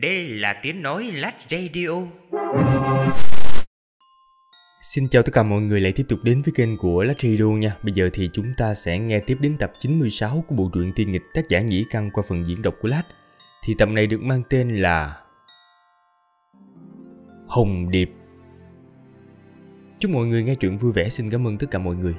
Đây là tiếng nói lát radio. Xin chào tất cả mọi người lại tiếp tục đến với kênh của lát Radio nha. Bây giờ thì chúng ta sẽ nghe tiếp đến tập 96 của bộ truyện tiên nghịch tác giả Nhĩ Căn qua phần diễn đọc của lát Thì tập này được mang tên là Hồng Điệp. Chúc mọi người nghe truyện vui vẻ. Xin cảm ơn tất cả mọi người.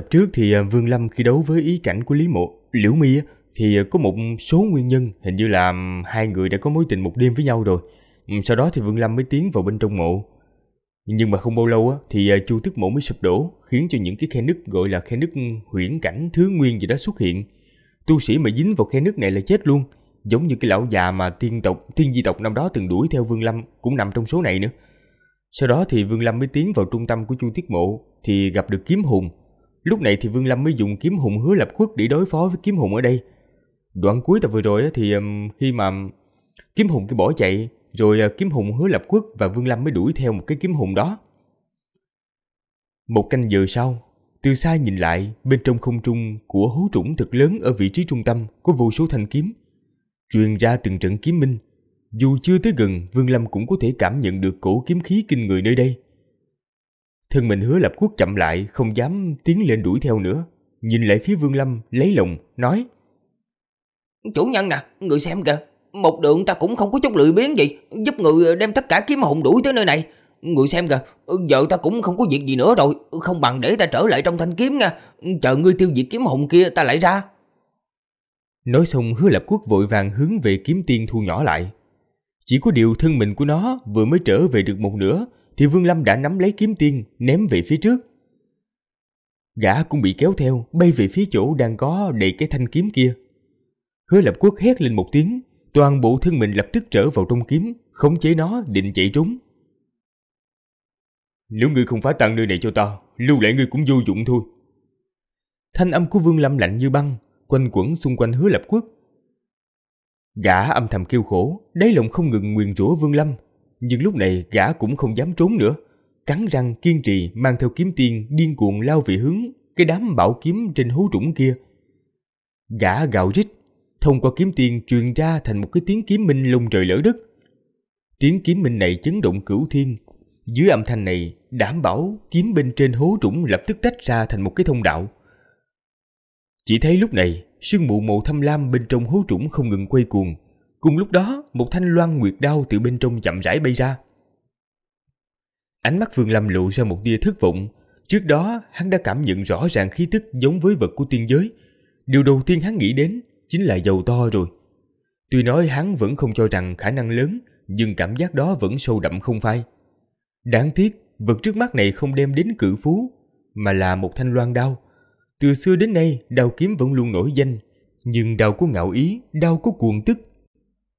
tập trước thì à, Vương Lâm khi đấu với ý cảnh của Lý Mộ, Liễu Mi thì à, có một số nguyên nhân hình như là hai người đã có mối tình một đêm với nhau rồi. Sau đó thì Vương Lâm mới tiến vào bên trong mộ. Nhưng mà không bao lâu á, thì à, chu tức mộ mới sụp đổ, khiến cho những cái khe nứt gọi là khe nứt huyễn cảnh thứ nguyên gì đó xuất hiện. Tu sĩ mà dính vào khe nứt này là chết luôn, giống như cái lão già mà tiên tộc, tiên di tộc năm đó từng đuổi theo Vương Lâm cũng nằm trong số này nữa. Sau đó thì Vương Lâm mới tiến vào trung tâm của Chu Tiết Mộ thì gặp được Kiếm Hùng, Lúc này thì Vương Lâm mới dùng kiếm hùng hứa lập quốc để đối phó với kiếm hùng ở đây. Đoạn cuối tập vừa rồi thì khi mà kiếm hùng cứ bỏ chạy, rồi ờ, kiếm hùng hứa lập quốc và Vương Lâm mới đuổi theo một cái kiếm hùng đó. Một canh giờ sau, từ xa nhìn lại, bên trong không trung của hố trũng thật lớn ở vị trí trung tâm có vô số thanh kiếm. Truyền ra từng trận kiếm minh. Dù chưa tới gần, Vương Lâm cũng có thể cảm nhận được cổ kiếm khí kinh người nơi đây. Thân mình hứa lập quốc chậm lại, không dám tiến lên đuổi theo nữa. Nhìn lại phía Vương Lâm, lấy lòng, nói. Chủ nhân nè, người xem kìa. Một đường ta cũng không có chút lười biếng gì, giúp người đem tất cả kiếm hồn đuổi tới nơi này. Người xem kìa, giờ ta cũng không có việc gì nữa rồi, không bằng để ta trở lại trong thanh kiếm nha. Chờ ngươi tiêu diệt kiếm hồn kia ta lại ra. Nói xong hứa lập quốc vội vàng hướng về kiếm tiên thu nhỏ lại. Chỉ có điều thân mình của nó vừa mới trở về được một nửa thì Vương Lâm đã nắm lấy kiếm tiên ném về phía trước. Gã cũng bị kéo theo bay về phía chỗ đang có đầy cái thanh kiếm kia. Hứa lập quốc hét lên một tiếng, toàn bộ thân mình lập tức trở vào trong kiếm, khống chế nó định chạy trốn. Nếu ngươi không phá tan nơi này cho ta, lưu lại ngươi cũng vô dụng thôi. Thanh âm của Vương Lâm lạnh như băng, quanh quẩn xung quanh hứa lập quốc. Gã âm thầm kêu khổ, đáy lòng không ngừng nguyền rủa Vương Lâm nhưng lúc này gã cũng không dám trốn nữa. Cắn răng kiên trì mang theo kiếm tiên điên cuồng lao về hướng cái đám bảo kiếm trên hố trũng kia. Gã gào rít, thông qua kiếm tiên truyền ra thành một cái tiếng kiếm minh lung trời lỡ đất. Tiếng kiếm minh này chấn động cửu thiên. Dưới âm thanh này, đảm bảo kiếm bên trên hố trũng lập tức tách ra thành một cái thông đạo. Chỉ thấy lúc này, sương mù màu thâm lam bên trong hố trũng không ngừng quay cuồng, Cùng lúc đó, một thanh loan nguyệt đao từ bên trong chậm rãi bay ra. Ánh mắt Vương Lâm lộ ra một tia thất vọng. Trước đó, hắn đã cảm nhận rõ ràng khí tức giống với vật của tiên giới. Điều đầu tiên hắn nghĩ đến chính là dầu to rồi. Tuy nói hắn vẫn không cho rằng khả năng lớn, nhưng cảm giác đó vẫn sâu đậm không phai. Đáng tiếc, vật trước mắt này không đem đến cử phú, mà là một thanh loan đao. Từ xưa đến nay, đao kiếm vẫn luôn nổi danh, nhưng đao của ngạo ý, đao của cuồng tức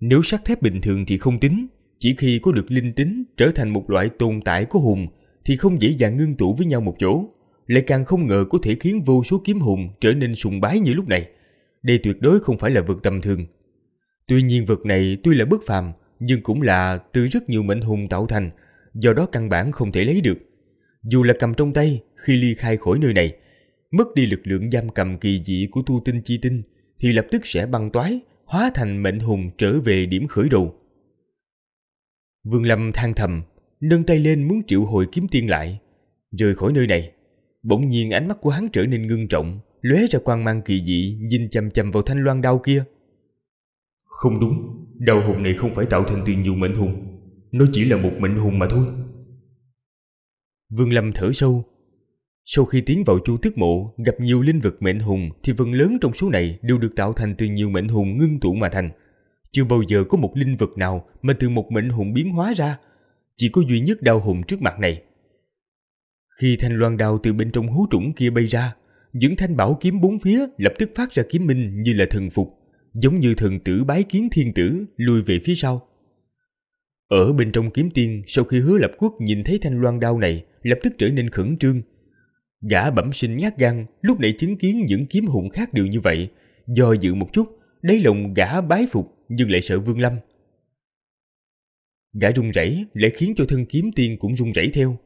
nếu sắt thép bình thường thì không tính, chỉ khi có được linh tính trở thành một loại tồn tại của hùng thì không dễ dàng ngưng tụ với nhau một chỗ, lại càng không ngờ có thể khiến vô số kiếm hùng trở nên sùng bái như lúc này. Đây tuyệt đối không phải là vật tầm thường. Tuy nhiên vật này tuy là bất phàm, nhưng cũng là từ rất nhiều mệnh hùng tạo thành, do đó căn bản không thể lấy được. Dù là cầm trong tay, khi ly khai khỏi nơi này, mất đi lực lượng giam cầm kỳ dị của tu tinh chi tinh, thì lập tức sẽ băng toái, hóa thành mệnh hùng trở về điểm khởi đầu. Vương Lâm than thầm, nâng tay lên muốn triệu hồi kiếm tiên lại, rời khỏi nơi này. Bỗng nhiên ánh mắt của hắn trở nên ngưng trọng, lóe ra quang mang kỳ dị, nhìn chằm chằm vào thanh loan đao kia. Không đúng, đau hùng này không phải tạo thành từ nhiều mệnh hùng Nó chỉ là một mệnh hùng mà thôi Vương Lâm thở sâu sau khi tiến vào chu tước mộ, gặp nhiều linh vật mệnh hùng thì phần lớn trong số này đều được tạo thành từ nhiều mệnh hùng ngưng tụ mà thành. Chưa bao giờ có một linh vật nào mà từ một mệnh hùng biến hóa ra, chỉ có duy nhất đau hùng trước mặt này. Khi thanh loan đao từ bên trong hú trũng kia bay ra, những thanh bảo kiếm bốn phía lập tức phát ra kiếm minh như là thần phục, giống như thần tử bái kiến thiên tử lùi về phía sau. Ở bên trong kiếm tiên, sau khi hứa lập quốc nhìn thấy thanh loan đao này, lập tức trở nên khẩn trương, Gã bẩm sinh nhát gan, lúc nãy chứng kiến những kiếm hùng khác đều như vậy, do dự một chút, đáy lòng gã bái phục nhưng lại sợ Vương Lâm. Gã run rẩy lại khiến cho thân kiếm tiên cũng run rẩy theo.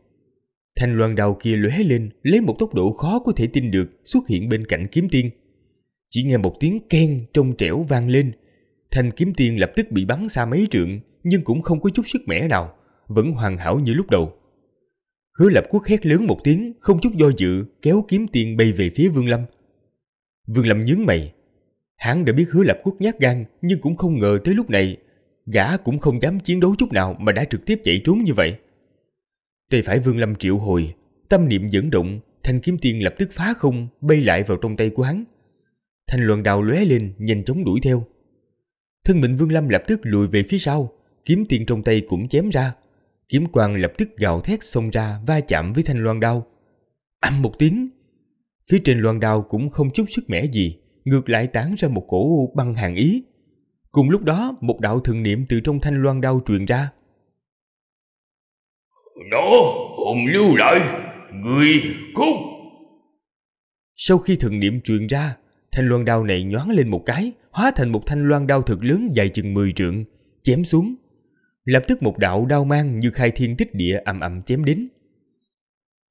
Thanh loan đào kia lóe lên, lấy một tốc độ khó có thể tin được xuất hiện bên cạnh kiếm tiên. Chỉ nghe một tiếng keng trong trẻo vang lên, thanh kiếm tiên lập tức bị bắn xa mấy trượng nhưng cũng không có chút sức mẻ nào, vẫn hoàn hảo như lúc đầu. Hứa lập quốc hét lớn một tiếng, không chút do dự, kéo kiếm tiền bay về phía Vương Lâm. Vương Lâm nhướng mày. Hắn đã biết hứa lập quốc nhát gan, nhưng cũng không ngờ tới lúc này, gã cũng không dám chiến đấu chút nào mà đã trực tiếp chạy trốn như vậy. Tay phải Vương Lâm triệu hồi, tâm niệm dẫn động, thanh kiếm tiên lập tức phá không, bay lại vào trong tay của hắn. Thanh luận đào lóe lên, nhanh chóng đuổi theo. Thân mình Vương Lâm lập tức lùi về phía sau, kiếm tiên trong tay cũng chém ra, Kiếm quang lập tức gào thét xông ra va chạm với thanh loan đao. Âm một tiếng, phía trên loan đao cũng không chút sức mẻ gì, ngược lại tán ra một cổ băng hàng ý. Cùng lúc đó, một đạo thần niệm từ trong thanh loan đao truyền ra. nó hồn lưu lại, người cút. Sau khi thần niệm truyền ra, thanh loan đao này nhoáng lên một cái, hóa thành một thanh loan đao thật lớn dài chừng 10 trượng, chém xuống, Lập tức một đạo đao mang như khai thiên tích địa ầm ầm chém đến.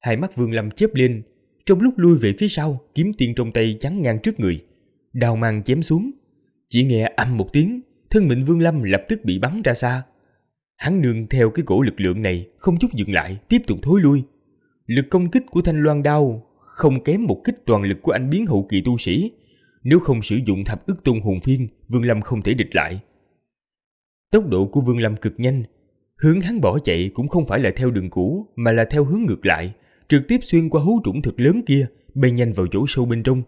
Hai mắt Vương Lâm chớp lên, trong lúc lui về phía sau, kiếm tiên trong tay chắn ngang trước người. Đao mang chém xuống, chỉ nghe âm một tiếng, thân mình Vương Lâm lập tức bị bắn ra xa. Hắn nương theo cái cổ lực lượng này, không chút dừng lại, tiếp tục thối lui. Lực công kích của Thanh Loan Đao không kém một kích toàn lực của anh biến hậu kỳ tu sĩ. Nếu không sử dụng thập ức tung hùng phiên, Vương Lâm không thể địch lại. Tốc độ của Vương Lâm cực nhanh, hướng hắn bỏ chạy cũng không phải là theo đường cũ mà là theo hướng ngược lại, trực tiếp xuyên qua hú trũng thực lớn kia, bay nhanh vào chỗ sâu bên trong.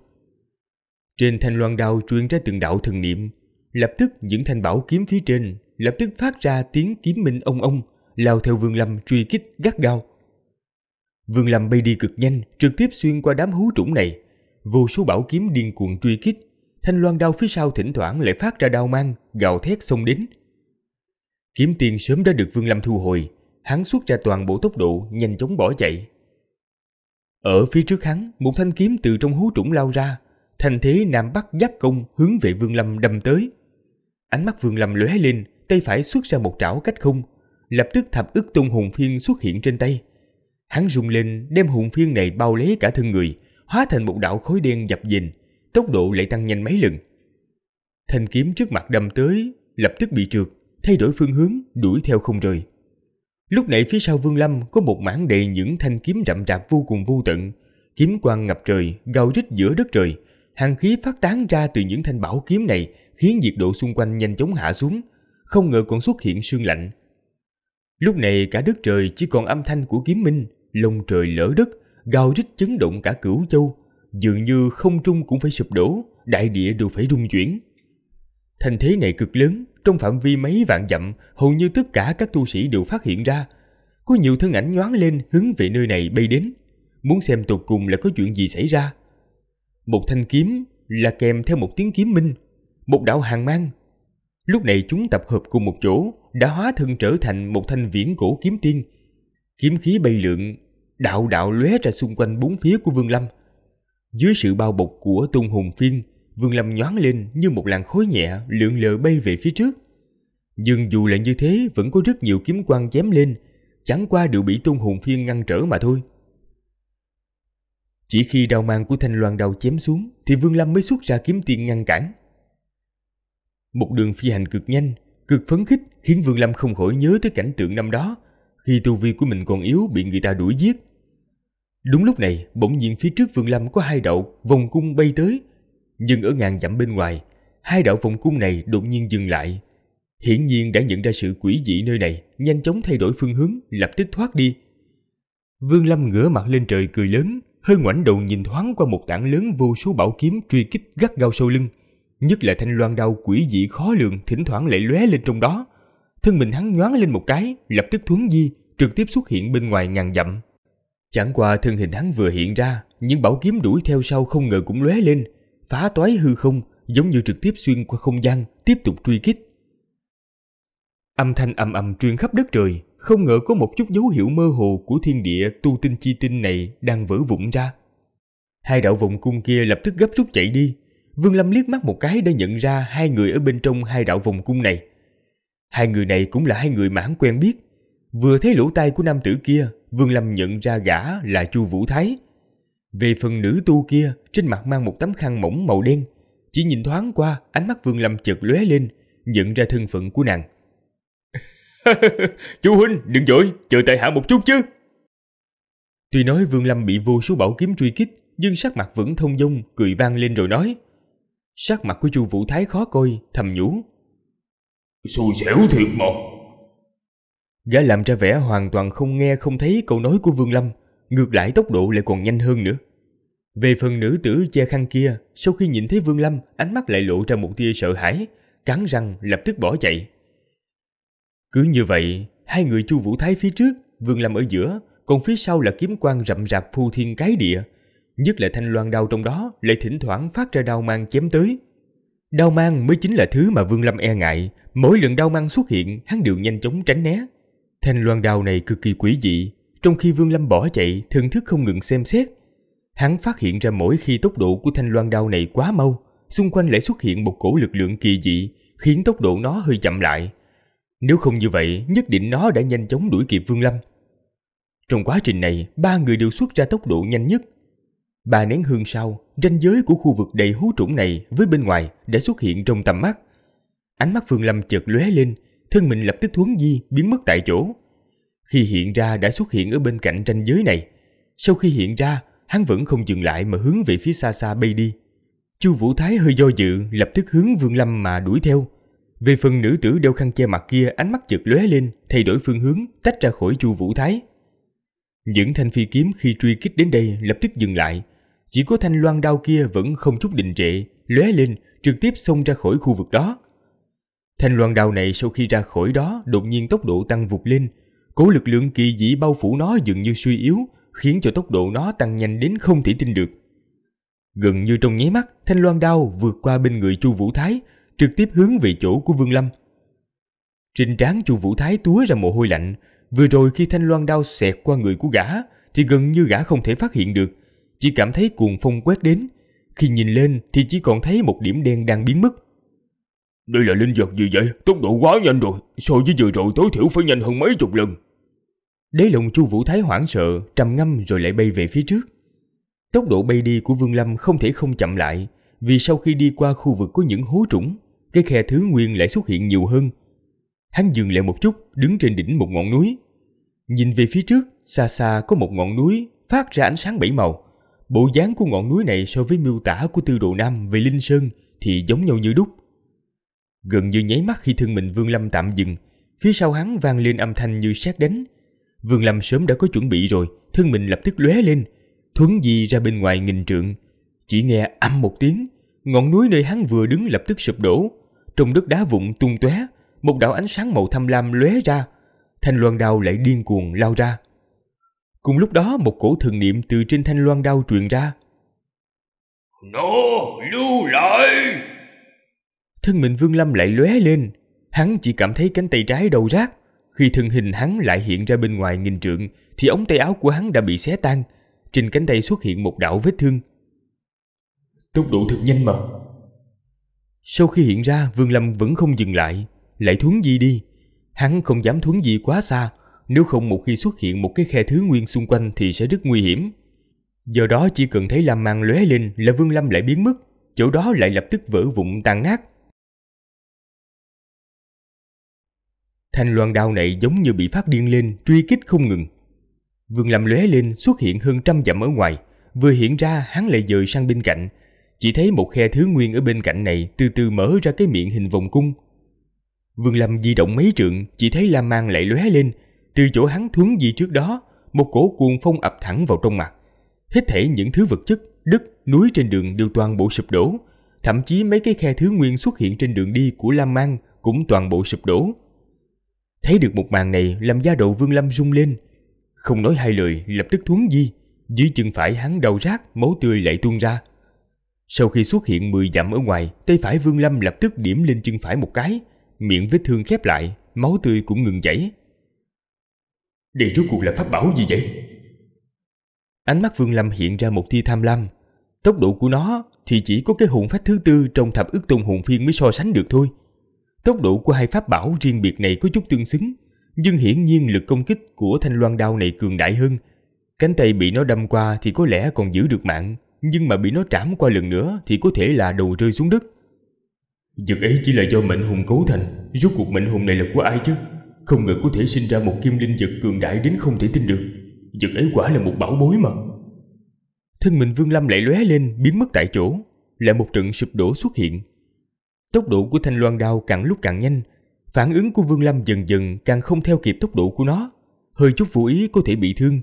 Trên thanh loan đao truyền ra từng đạo thần niệm, lập tức những thanh bảo kiếm phía trên lập tức phát ra tiếng kiếm minh ông ông, lao theo Vương Lâm truy kích gắt gao. Vương Lâm bay đi cực nhanh, trực tiếp xuyên qua đám hú trũng này. Vô số bảo kiếm điên cuồng truy kích, thanh loan đao phía sau thỉnh thoảng lại phát ra đao mang, gào thét xông đến. Kiếm tiền sớm đã được Vương Lâm thu hồi, hắn xuất ra toàn bộ tốc độ, nhanh chóng bỏ chạy. Ở phía trước hắn, một thanh kiếm từ trong hú trũng lao ra, thành thế Nam Bắc giáp công hướng về Vương Lâm đâm tới. Ánh mắt Vương Lâm lóe lên, tay phải xuất ra một trảo cách không, lập tức thập ức tung hùng phiên xuất hiện trên tay. Hắn rung lên, đem hùng phiên này bao lấy cả thân người, hóa thành một đạo khối đen dập dình, tốc độ lại tăng nhanh mấy lần. Thanh kiếm trước mặt đâm tới, lập tức bị trượt, thay đổi phương hướng, đuổi theo không rời. Lúc nãy phía sau Vương Lâm có một mảng đầy những thanh kiếm rậm rạp vô cùng vô tận, kiếm quang ngập trời, gào rít giữa đất trời, hàng khí phát tán ra từ những thanh bảo kiếm này khiến nhiệt độ xung quanh nhanh chóng hạ xuống, không ngờ còn xuất hiện sương lạnh. Lúc này cả đất trời chỉ còn âm thanh của kiếm minh, lông trời lỡ đất, gào rít chấn động cả cửu châu, dường như không trung cũng phải sụp đổ, đại địa đều phải rung chuyển. Thành thế này cực lớn, trong phạm vi mấy vạn dặm, hầu như tất cả các tu sĩ đều phát hiện ra. Có nhiều thân ảnh nhoáng lên hướng về nơi này bay đến, muốn xem tột cùng là có chuyện gì xảy ra. Một thanh kiếm là kèm theo một tiếng kiếm minh, một đạo hàng mang. Lúc này chúng tập hợp cùng một chỗ, đã hóa thân trở thành một thanh viễn cổ kiếm tiên. Kiếm khí bay lượn, đạo đạo lóe ra xung quanh bốn phía của Vương Lâm. Dưới sự bao bọc của Tôn Hùng Phiên, Vương Lâm nhoáng lên như một làn khối nhẹ lượn lờ bay về phía trước. Nhưng dù là như thế vẫn có rất nhiều kiếm quang chém lên, chẳng qua đều bị Tôn Hồn Phiên ngăn trở mà thôi. Chỉ khi đao mang của Thanh Loan đầu chém xuống thì Vương Lâm mới xuất ra kiếm tiên ngăn cản. Một đường phi hành cực nhanh, cực phấn khích khiến Vương Lâm không khỏi nhớ tới cảnh tượng năm đó, khi tu vi của mình còn yếu bị người ta đuổi giết. Đúng lúc này, bỗng nhiên phía trước Vương Lâm có hai đậu vòng cung bay tới, nhưng ở ngàn dặm bên ngoài, hai đạo vòng cung này đột nhiên dừng lại. Hiển nhiên đã nhận ra sự quỷ dị nơi này, nhanh chóng thay đổi phương hướng, lập tức thoát đi. Vương Lâm ngửa mặt lên trời cười lớn, hơi ngoảnh đầu nhìn thoáng qua một tảng lớn vô số bảo kiếm truy kích gắt gao sau lưng. Nhất là thanh loan đao quỷ dị khó lường thỉnh thoảng lại lóe lên trong đó. Thân mình hắn nhoáng lên một cái, lập tức thuấn di, trực tiếp xuất hiện bên ngoài ngàn dặm. Chẳng qua thân hình hắn vừa hiện ra, những bảo kiếm đuổi theo sau không ngờ cũng lóe lên, phá toái hư không, giống như trực tiếp xuyên qua không gian, tiếp tục truy kích. Âm thanh ầm ầm truyền khắp đất trời, không ngờ có một chút dấu hiệu mơ hồ của thiên địa tu tinh chi tinh này đang vỡ vụn ra. Hai đạo vòng cung kia lập tức gấp rút chạy đi. Vương Lâm liếc mắt một cái đã nhận ra hai người ở bên trong hai đạo vòng cung này. Hai người này cũng là hai người mà hắn quen biết. Vừa thấy lỗ tai của nam tử kia, Vương Lâm nhận ra gã là Chu Vũ Thái, về phần nữ tu kia, trên mặt mang một tấm khăn mỏng màu đen. Chỉ nhìn thoáng qua, ánh mắt Vương Lâm chợt lóe lên, nhận ra thân phận của nàng. Chú huynh, đừng vội, chờ tại hạ một chút chứ. Tuy nói Vương Lâm bị vô số bảo kiếm truy kích, nhưng sắc mặt vẫn thông dong, cười vang lên rồi nói. Sắc mặt của Chu Vũ Thái khó coi, thầm nhủ. Xui xẻo thiệt mà. Gã làm ra vẻ hoàn toàn không nghe không thấy câu nói của Vương Lâm, Ngược lại tốc độ lại còn nhanh hơn nữa. Về phần nữ tử che khăn kia, sau khi nhìn thấy Vương Lâm, ánh mắt lại lộ ra một tia sợ hãi, cắn răng lập tức bỏ chạy. Cứ như vậy, hai người Chu Vũ Thái phía trước, Vương Lâm ở giữa, còn phía sau là kiếm quang rậm rạp phù thiên cái địa. Nhất là thanh loan đau trong đó lại thỉnh thoảng phát ra đau mang chém tới. Đau mang mới chính là thứ mà Vương Lâm e ngại, mỗi lần đau mang xuất hiện, hắn đều nhanh chóng tránh né. Thanh loan đao này cực kỳ quỷ dị, trong khi Vương Lâm bỏ chạy, thần thức không ngừng xem xét. Hắn phát hiện ra mỗi khi tốc độ của thanh loan đao này quá mau, xung quanh lại xuất hiện một cổ lực lượng kỳ dị, khiến tốc độ nó hơi chậm lại. Nếu không như vậy, nhất định nó đã nhanh chóng đuổi kịp Vương Lâm. Trong quá trình này, ba người đều xuất ra tốc độ nhanh nhất. Ba nén hương sau, ranh giới của khu vực đầy hú trũng này với bên ngoài đã xuất hiện trong tầm mắt. Ánh mắt Vương Lâm chợt lóe lên, thân mình lập tức thuấn di biến mất tại chỗ. Khi hiện ra đã xuất hiện ở bên cạnh ranh giới này. Sau khi hiện ra, hắn vẫn không dừng lại mà hướng về phía xa xa bay đi. Chu Vũ Thái hơi do dự, lập tức hướng Vương Lâm mà đuổi theo. Về phần nữ tử đeo khăn che mặt kia, ánh mắt chợt lóe lên, thay đổi phương hướng, tách ra khỏi Chu Vũ Thái. Những thanh phi kiếm khi truy kích đến đây lập tức dừng lại, chỉ có thanh loan đao kia vẫn không chút đình trệ, lóe lên, trực tiếp xông ra khỏi khu vực đó. Thanh loan đao này sau khi ra khỏi đó, đột nhiên tốc độ tăng vụt lên, Cố lực lượng kỳ dị bao phủ nó dường như suy yếu, khiến cho tốc độ nó tăng nhanh đến không thể tin được. Gần như trong nháy mắt, thanh loan đao vượt qua bên người Chu Vũ Thái, trực tiếp hướng về chỗ của Vương Lâm. Trên trán Chu Vũ Thái túa ra mồ hôi lạnh, vừa rồi khi thanh loan đao xẹt qua người của gã thì gần như gã không thể phát hiện được, chỉ cảm thấy cuồng phong quét đến, khi nhìn lên thì chỉ còn thấy một điểm đen đang biến mất. Đây là linh vật gì vậy? Tốc độ quá nhanh rồi, so với vừa rồi tối thiểu phải nhanh hơn mấy chục lần. Đế lùng Chu Vũ Thái hoảng sợ, trầm ngâm rồi lại bay về phía trước. Tốc độ bay đi của Vương Lâm không thể không chậm lại, vì sau khi đi qua khu vực có những hố trũng, cái khe thứ nguyên lại xuất hiện nhiều hơn. Hắn dừng lại một chút, đứng trên đỉnh một ngọn núi. Nhìn về phía trước, xa xa có một ngọn núi phát ra ánh sáng bảy màu. Bộ dáng của ngọn núi này so với miêu tả của Tư Đồ Nam về Linh Sơn thì giống nhau như đúc. Gần như nháy mắt khi thân mình Vương Lâm tạm dừng, phía sau hắn vang lên âm thanh như sát đánh, Vương Lâm sớm đã có chuẩn bị rồi, thân mình lập tức lóe lên, thuấn di ra bên ngoài nghìn trượng. Chỉ nghe âm một tiếng, ngọn núi nơi hắn vừa đứng lập tức sụp đổ, trong đất đá vụn tung tóe, một đạo ánh sáng màu thâm lam lóe ra, thanh loan đao lại điên cuồng lao ra. Cùng lúc đó một cổ thường niệm từ trên thanh loan đao truyền ra. Nó lưu lại! Thân mình Vương Lâm lại lóe lên, hắn chỉ cảm thấy cánh tay trái đầu rác, khi thân hình hắn lại hiện ra bên ngoài nghìn trượng thì ống tay áo của hắn đã bị xé tan. Trên cánh tay xuất hiện một đạo vết thương. Tốc độ thật nhanh mà. Sau khi hiện ra, Vương Lâm vẫn không dừng lại, lại thuấn di đi. Hắn không dám thuấn di quá xa, nếu không một khi xuất hiện một cái khe thứ nguyên xung quanh thì sẽ rất nguy hiểm. Do đó chỉ cần thấy lam mang lóe lên là Vương Lâm lại biến mất, chỗ đó lại lập tức vỡ vụn tan nát. Thanh loan đao này giống như bị phát điên lên, truy kích không ngừng. Vương Lâm lóe lên xuất hiện hơn trăm dặm ở ngoài, vừa hiện ra hắn lại dời sang bên cạnh. Chỉ thấy một khe thứ nguyên ở bên cạnh này từ từ mở ra cái miệng hình vòng cung. Vương Lâm di động mấy trượng, chỉ thấy Lam Mang lại lóe lên, từ chỗ hắn thuấn di trước đó, một cổ cuồng phong ập thẳng vào trong mặt. Hết thể những thứ vật chất, đất, núi trên đường đều toàn bộ sụp đổ, thậm chí mấy cái khe thứ nguyên xuất hiện trên đường đi của Lam Mang cũng toàn bộ sụp đổ. Thấy được một màn này làm gia độ Vương Lâm rung lên. Không nói hai lời, lập tức thuấn di. Dưới chân phải hắn đầu rác, máu tươi lại tuôn ra. Sau khi xuất hiện 10 dặm ở ngoài, tay phải Vương Lâm lập tức điểm lên chân phải một cái. Miệng vết thương khép lại, máu tươi cũng ngừng chảy. Đây rốt cuộc là pháp bảo gì vậy? Ánh mắt Vương Lâm hiện ra một tia tham lam. Tốc độ của nó thì chỉ có cái hồn phách thứ tư trong thập ức tôn hồn phiên mới so sánh được thôi. Tốc độ của hai pháp bảo riêng biệt này có chút tương xứng, nhưng hiển nhiên lực công kích của thanh loan đao này cường đại hơn. Cánh tay bị nó đâm qua thì có lẽ còn giữ được mạng, nhưng mà bị nó trảm qua lần nữa thì có thể là đầu rơi xuống đất. Vật ấy chỉ là do mệnh hùng cấu thành, rốt cuộc mệnh hùng này là của ai chứ? Không ngờ có thể sinh ra một kim linh vật cường đại đến không thể tin được. Vật ấy quả là một bảo bối mà. Thân mình Vương Lâm lại lóe lên, biến mất tại chỗ, lại một trận sụp đổ xuất hiện. Tốc độ của thanh loan đao càng lúc càng nhanh, phản ứng của Vương Lâm dần dần càng không theo kịp tốc độ của nó, hơi chút vũ ý có thể bị thương.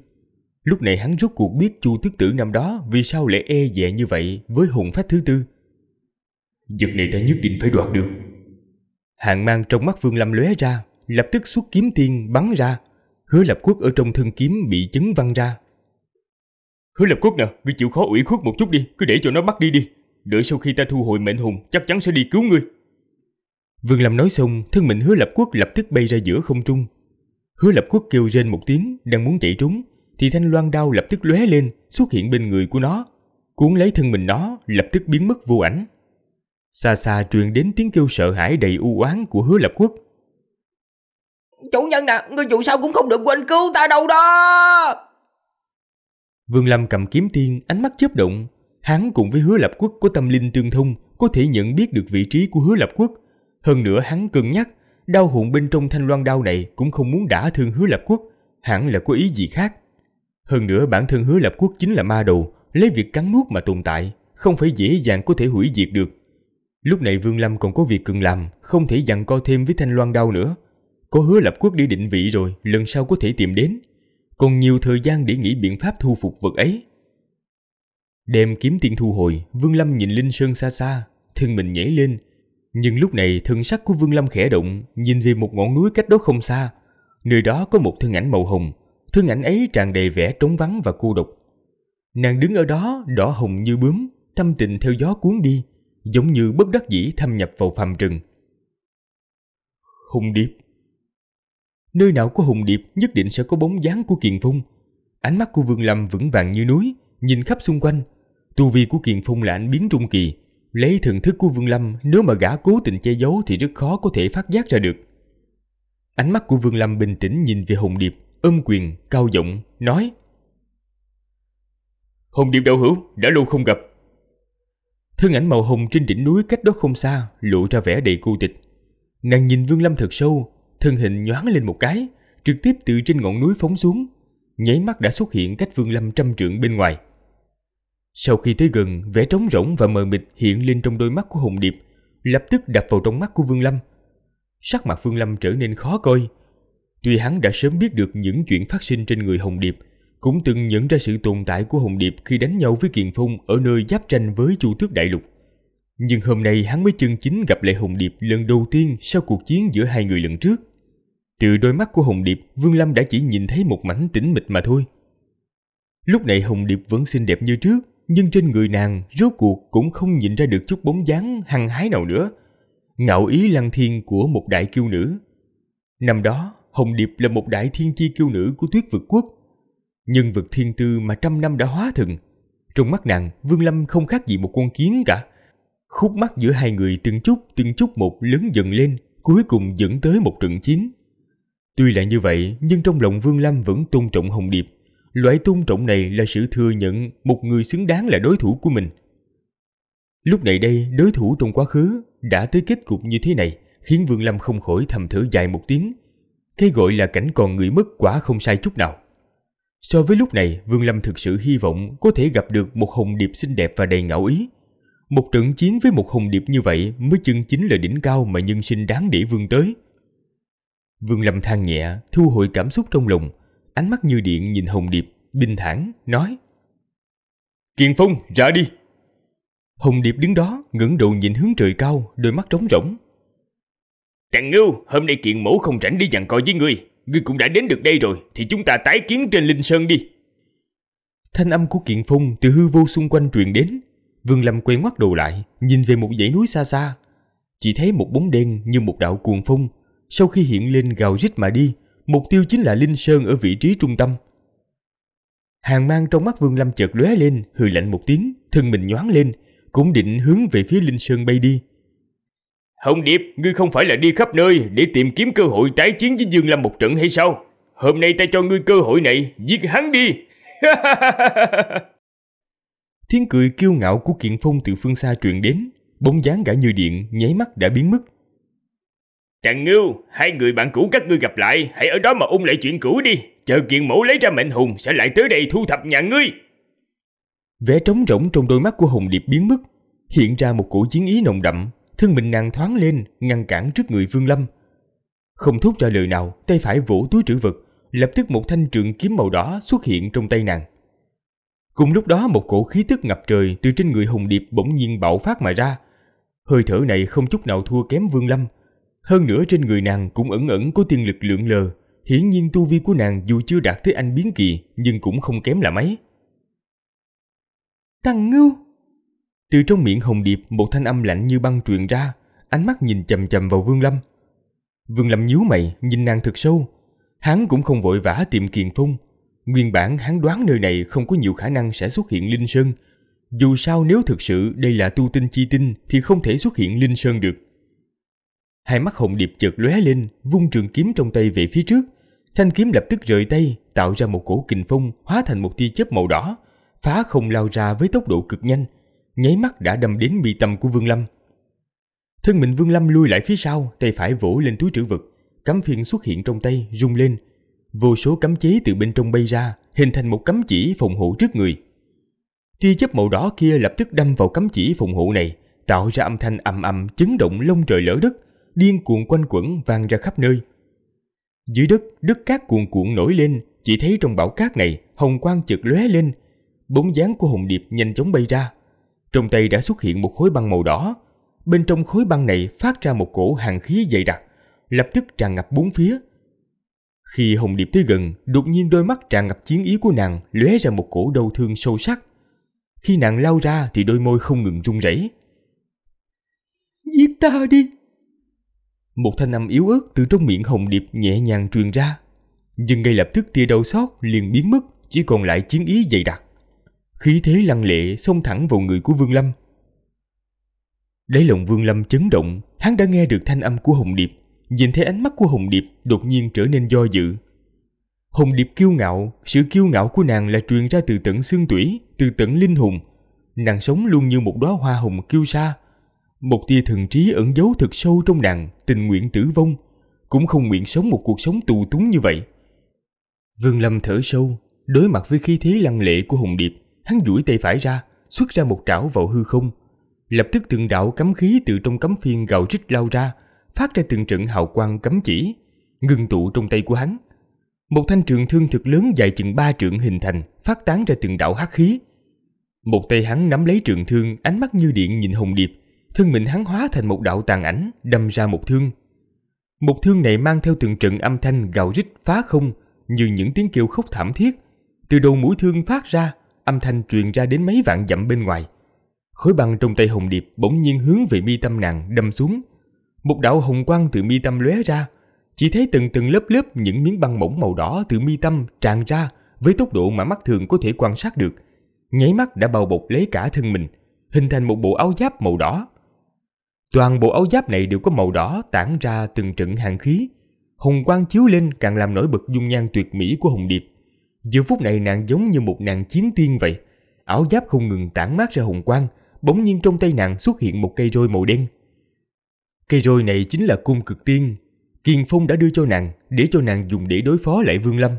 Lúc này hắn rốt cuộc biết Chu Tước Tử năm đó vì sao lại e dè như vậy với hồn phách thứ tư. Vật này ta nhất định phải đoạt được. Hạng mang trong mắt Vương Lâm lóe ra, lập tức xuất kiếm tiên bắn ra. Hứa Lập Quốc ở trong thân kiếm bị chấn văng ra. Hứa Lập Quốc nè, ngươi chịu khó ủy khuất một chút đi, cứ để cho nó bắt đi đi đợi sau khi ta thu hồi mệnh hùng chắc chắn sẽ đi cứu ngươi. Vương Lâm nói xong, thân mình hứa lập quốc lập tức bay ra giữa không trung. Hứa lập quốc kêu rên một tiếng, đang muốn chạy trốn, thì thanh loan đao lập tức lóe lên, xuất hiện bên người của nó. Cuốn lấy thân mình nó, lập tức biến mất vô ảnh. Xa xa truyền đến tiếng kêu sợ hãi đầy u oán của hứa lập quốc. Chủ nhân nè, ngươi dù sao cũng không được quên cứu ta đâu đó. Vương Lâm cầm kiếm tiên, ánh mắt chớp động, hắn cùng với hứa lập quốc có tâm linh tương thông có thể nhận biết được vị trí của hứa lập quốc. Hơn nữa hắn cân nhắc, đau hụn bên trong thanh loan đao này cũng không muốn đả thương hứa lập quốc, hẳn là có ý gì khác. Hơn nữa bản thân hứa lập quốc chính là ma đầu lấy việc cắn nuốt mà tồn tại, không phải dễ dàng có thể hủy diệt được. Lúc này Vương Lâm còn có việc cần làm, không thể dặn co thêm với thanh loan đau nữa. Có hứa lập quốc đi định vị rồi, lần sau có thể tìm đến. Còn nhiều thời gian để nghĩ biện pháp thu phục vật ấy. Đem kiếm tiền thu hồi, Vương Lâm nhìn Linh Sơn xa xa, thân mình nhảy lên. Nhưng lúc này thân sắc của Vương Lâm khẽ động, nhìn về một ngọn núi cách đó không xa. Nơi đó có một thân ảnh màu hồng, thân ảnh ấy tràn đầy vẻ trống vắng và cô độc. Nàng đứng ở đó, đỏ hồng như bướm, tâm tình theo gió cuốn đi, giống như bất đắc dĩ thâm nhập vào phàm trần. Hùng Điệp Nơi nào có Hùng Điệp nhất định sẽ có bóng dáng của Kiền Phong. Ánh mắt của Vương Lâm vững vàng như núi, nhìn khắp xung quanh, Tu vi của Kiền Phong là anh biến trung kỳ, lấy thần thức của Vương Lâm nếu mà gã cố tình che giấu thì rất khó có thể phát giác ra được. Ánh mắt của Vương Lâm bình tĩnh nhìn về Hồng Điệp, ôm quyền, cao giọng, nói Hồng Điệp đạo hữu, đã lâu không gặp. Thân ảnh màu hồng trên đỉnh núi cách đó không xa lộ ra vẻ đầy cô tịch. Nàng nhìn Vương Lâm thật sâu, thân hình nhoáng lên một cái, trực tiếp từ trên ngọn núi phóng xuống, nháy mắt đã xuất hiện cách Vương Lâm trăm trượng bên ngoài. Sau khi tới gần, vẻ trống rỗng và mờ mịt hiện lên trong đôi mắt của Hùng Điệp, lập tức đập vào trong mắt của Vương Lâm. Sắc mặt Vương Lâm trở nên khó coi. Tuy hắn đã sớm biết được những chuyện phát sinh trên người hùng Điệp, cũng từng nhận ra sự tồn tại của hùng Điệp khi đánh nhau với Kiền Phong ở nơi giáp tranh với Chu Tước Đại Lục. Nhưng hôm nay hắn mới chân chính gặp lại hùng Điệp lần đầu tiên sau cuộc chiến giữa hai người lần trước. Từ đôi mắt của hùng Điệp, Vương Lâm đã chỉ nhìn thấy một mảnh tĩnh mịch mà thôi. Lúc này hùng Điệp vẫn xinh đẹp như trước, nhưng trên người nàng rốt cuộc cũng không nhìn ra được chút bóng dáng hăng hái nào nữa. Ngạo ý lăng thiên của một đại kiêu nữ. Năm đó, Hồng Điệp là một đại thiên chi kiêu nữ của tuyết vực quốc. Nhân vật thiên tư mà trăm năm đã hóa thần. Trong mắt nàng, Vương Lâm không khác gì một con kiến cả. Khúc mắt giữa hai người từng chút từng chút một lớn dần lên, cuối cùng dẫn tới một trận chiến. Tuy là như vậy, nhưng trong lòng Vương Lâm vẫn tôn trọng Hồng Điệp Loại tôn trọng này là sự thừa nhận một người xứng đáng là đối thủ của mình. Lúc này đây, đối thủ trong quá khứ đã tới kết cục như thế này, khiến Vương Lâm không khỏi thầm thở dài một tiếng. Cái gọi là cảnh còn người mất quả không sai chút nào. So với lúc này, Vương Lâm thực sự hy vọng có thể gặp được một hồng điệp xinh đẹp và đầy ngạo ý. Một trận chiến với một hồng điệp như vậy mới chân chính là đỉnh cao mà nhân sinh đáng để vương tới. Vương Lâm than nhẹ, thu hồi cảm xúc trong lòng, ánh mắt như điện nhìn Hồng Điệp, bình thản nói. Kiền Phong, ra đi! Hồng Điệp đứng đó, ngẩng đầu nhìn hướng trời cao, đôi mắt trống rỗng. Tràng Ngưu, hôm nay kiện mẫu không rảnh đi dặn coi với ngươi. Ngươi cũng đã đến được đây rồi, thì chúng ta tái kiến trên Linh Sơn đi. Thanh âm của kiện phong từ hư vô xung quanh truyền đến. Vương Lâm quay ngoắt đầu lại, nhìn về một dãy núi xa xa. Chỉ thấy một bóng đen như một đạo cuồng phong, sau khi hiện lên gào rít mà đi, mục tiêu chính là Linh Sơn ở vị trí trung tâm. Hàng mang trong mắt Vương Lâm chợt lóe lên, hừ lạnh một tiếng, thân mình nhoáng lên, cũng định hướng về phía Linh Sơn bay đi. Hồng Điệp, ngươi không phải là đi khắp nơi để tìm kiếm cơ hội tái chiến với Dương Lâm một trận hay sao? Hôm nay ta cho ngươi cơ hội này, giết hắn đi! Tiếng cười kiêu ngạo của Kiện Phong từ phương xa truyền đến, bóng dáng gã như điện nháy mắt đã biến mất. Trần Ngưu, hai người bạn cũ các ngươi gặp lại, hãy ở đó mà ung lại chuyện cũ đi. Chờ kiện mẫu lấy ra mệnh hùng sẽ lại tới đây thu thập nhà ngươi. Vẻ trống rỗng trong đôi mắt của hùng Điệp biến mất, hiện ra một cổ chiến ý nồng đậm, thân mình nàng thoáng lên, ngăn cản trước người Vương Lâm. Không thốt ra lời nào, tay phải vũ túi trữ vật, lập tức một thanh trường kiếm màu đỏ xuất hiện trong tay nàng. Cùng lúc đó một cổ khí tức ngập trời từ trên người hùng Điệp bỗng nhiên bạo phát mà ra. Hơi thở này không chút nào thua kém Vương Lâm, hơn nữa trên người nàng cũng ẩn ẩn có tiên lực lượng lờ, hiển nhiên tu vi của nàng dù chưa đạt tới anh biến kỳ nhưng cũng không kém là mấy. Tăng ngưu! Từ trong miệng Hồng Điệp một thanh âm lạnh như băng truyền ra, ánh mắt nhìn chầm chầm vào Vương Lâm. Vương Lâm nhíu mày, nhìn nàng thật sâu. Hắn cũng không vội vã tìm Kiền phung Nguyên bản hắn đoán nơi này không có nhiều khả năng sẽ xuất hiện Linh Sơn. Dù sao nếu thực sự đây là tu tinh chi tinh thì không thể xuất hiện Linh Sơn được. Hai mắt Hồng Điệp chợt lóe lên, vung trường kiếm trong tay về phía trước. Thanh kiếm lập tức rời tay, tạo ra một cổ kình phong hóa thành một tia chớp màu đỏ, phá không lao ra với tốc độ cực nhanh, nháy mắt đã đâm đến mi tâm của Vương Lâm. Thân mình Vương Lâm lui lại phía sau, tay phải vỗ lên túi trữ vật, cấm phiên xuất hiện trong tay rung lên, vô số cấm chế từ bên trong bay ra, hình thành một cấm chỉ phòng hộ trước người. Tia chớp màu đỏ kia lập tức đâm vào cấm chỉ phòng hộ này, tạo ra âm thanh ầm ầm chấn động lông trời lở đất điên cuồng quanh quẩn vang ra khắp nơi. Dưới đất, đất cát cuồn cuộn nổi lên, chỉ thấy trong bão cát này hồng quang chợt lóe lên, bóng dáng của Hồng Điệp nhanh chóng bay ra. Trong tay đã xuất hiện một khối băng màu đỏ, bên trong khối băng này phát ra một cổ hàng khí dày đặc, lập tức tràn ngập bốn phía. Khi Hồng Điệp tới gần, đột nhiên đôi mắt tràn ngập chiến ý của nàng lóe ra một cổ đau thương sâu sắc. Khi nàng lao ra thì đôi môi không ngừng run rẩy. Giết ta đi, một thanh âm yếu ớt từ trong miệng Hồng Điệp nhẹ nhàng truyền ra. Nhưng ngay lập tức tia đau xót liền biến mất, chỉ còn lại chiến ý dày đặc. Khí thế lăng lệ xông thẳng vào người của Vương Lâm. Đáy lòng Vương Lâm chấn động, hắn đã nghe được thanh âm của Hồng Điệp. Nhìn thấy ánh mắt của Hồng Điệp đột nhiên trở nên do dự. Hồng Điệp kiêu ngạo, sự kiêu ngạo của nàng là truyền ra từ tận xương tủy, từ tận linh hồn. Nàng sống luôn như một đóa hoa hồng kiêu sa, một tia thần trí ẩn giấu thật sâu trong nàng tình nguyện tử vong cũng không nguyện sống một cuộc sống tù túng như vậy vương lâm thở sâu đối mặt với khí thế lăng lệ của hùng điệp hắn duỗi tay phải ra xuất ra một trảo vào hư không lập tức từng đạo cấm khí từ trong cấm phiên gào rít lao ra phát ra từng trận hào quang cấm chỉ ngưng tụ trong tay của hắn một thanh trường thương thực lớn dài chừng ba trượng hình thành phát tán ra từng đạo hắc khí một tay hắn nắm lấy trường thương ánh mắt như điện nhìn hồng điệp thân mình hắn hóa thành một đạo tàn ảnh đâm ra một thương. Một thương này mang theo từng trận âm thanh gào rít phá không như những tiếng kêu khóc thảm thiết. Từ đầu mũi thương phát ra, âm thanh truyền ra đến mấy vạn dặm bên ngoài. Khối băng trong tay Hồng Điệp bỗng nhiên hướng về mi tâm nàng đâm xuống. Một đạo hồng quang từ mi tâm lóe ra, chỉ thấy từng từng lớp lớp những miếng băng mỏng màu đỏ từ mi tâm tràn ra với tốc độ mà mắt thường có thể quan sát được. Nháy mắt đã bao bọc lấy cả thân mình, hình thành một bộ áo giáp màu đỏ Toàn bộ áo giáp này đều có màu đỏ tản ra từng trận hàng khí. hùng quang chiếu lên càng làm nổi bật dung nhan tuyệt mỹ của hùng Điệp. Giờ phút này nàng giống như một nàng chiến tiên vậy. Áo giáp không ngừng tản mát ra hùng quang, bỗng nhiên trong tay nàng xuất hiện một cây roi màu đen. Cây roi này chính là cung cực tiên. Kiền Phong đã đưa cho nàng để cho nàng dùng để đối phó lại Vương Lâm.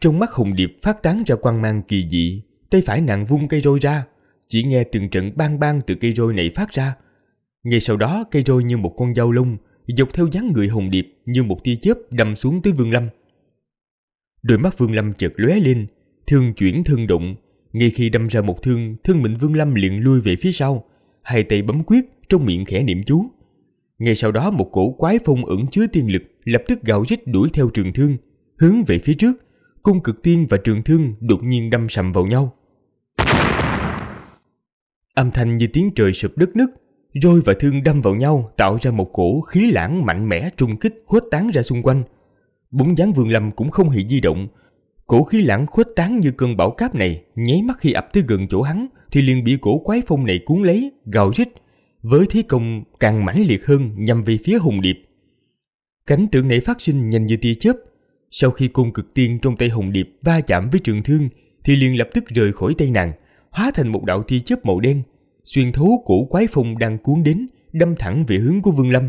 Trong mắt hùng Điệp phát tán ra quang mang kỳ dị, tay phải nàng vung cây roi ra, chỉ nghe từng trận bang bang từ cây roi này phát ra, ngay sau đó cây roi như một con dao lông dọc theo dáng người hồng điệp như một tia chớp đâm xuống tới Vương Lâm. Đôi mắt Vương Lâm chợt lóe lên, thương chuyển thương động, ngay khi đâm ra một thương, thân mình Vương Lâm liền lui về phía sau, hai tay bấm quyết trong miệng khẽ niệm chú. Ngay sau đó một cổ quái phong ẩn chứa tiên lực lập tức gào rít đuổi theo trường thương, hướng về phía trước, cung cực tiên và trường thương đột nhiên đâm sầm vào nhau. Âm thanh như tiếng trời sụp đất nứt, Roi và thương đâm vào nhau tạo ra một cổ khí lãng mạnh mẽ trung kích khuếch tán ra xung quanh. Bóng dáng Vương Lâm cũng không hề di động. Cổ khí lãng khuếch tán như cơn bão cát này, nháy mắt khi ập tới gần chỗ hắn thì liền bị cổ quái phong này cuốn lấy, gào rít, với thế công càng mãnh liệt hơn nhằm về phía Hùng Điệp. Cảnh tượng này phát sinh nhanh như tia chớp. Sau khi cung cực tiên trong tay Hùng Điệp va chạm với trường thương thì liền lập tức rời khỏi tay nàng, hóa thành một đạo tia chớp màu đen xuyên thấu cổ quái phong đang cuốn đến, đâm thẳng về hướng của Vương Lâm.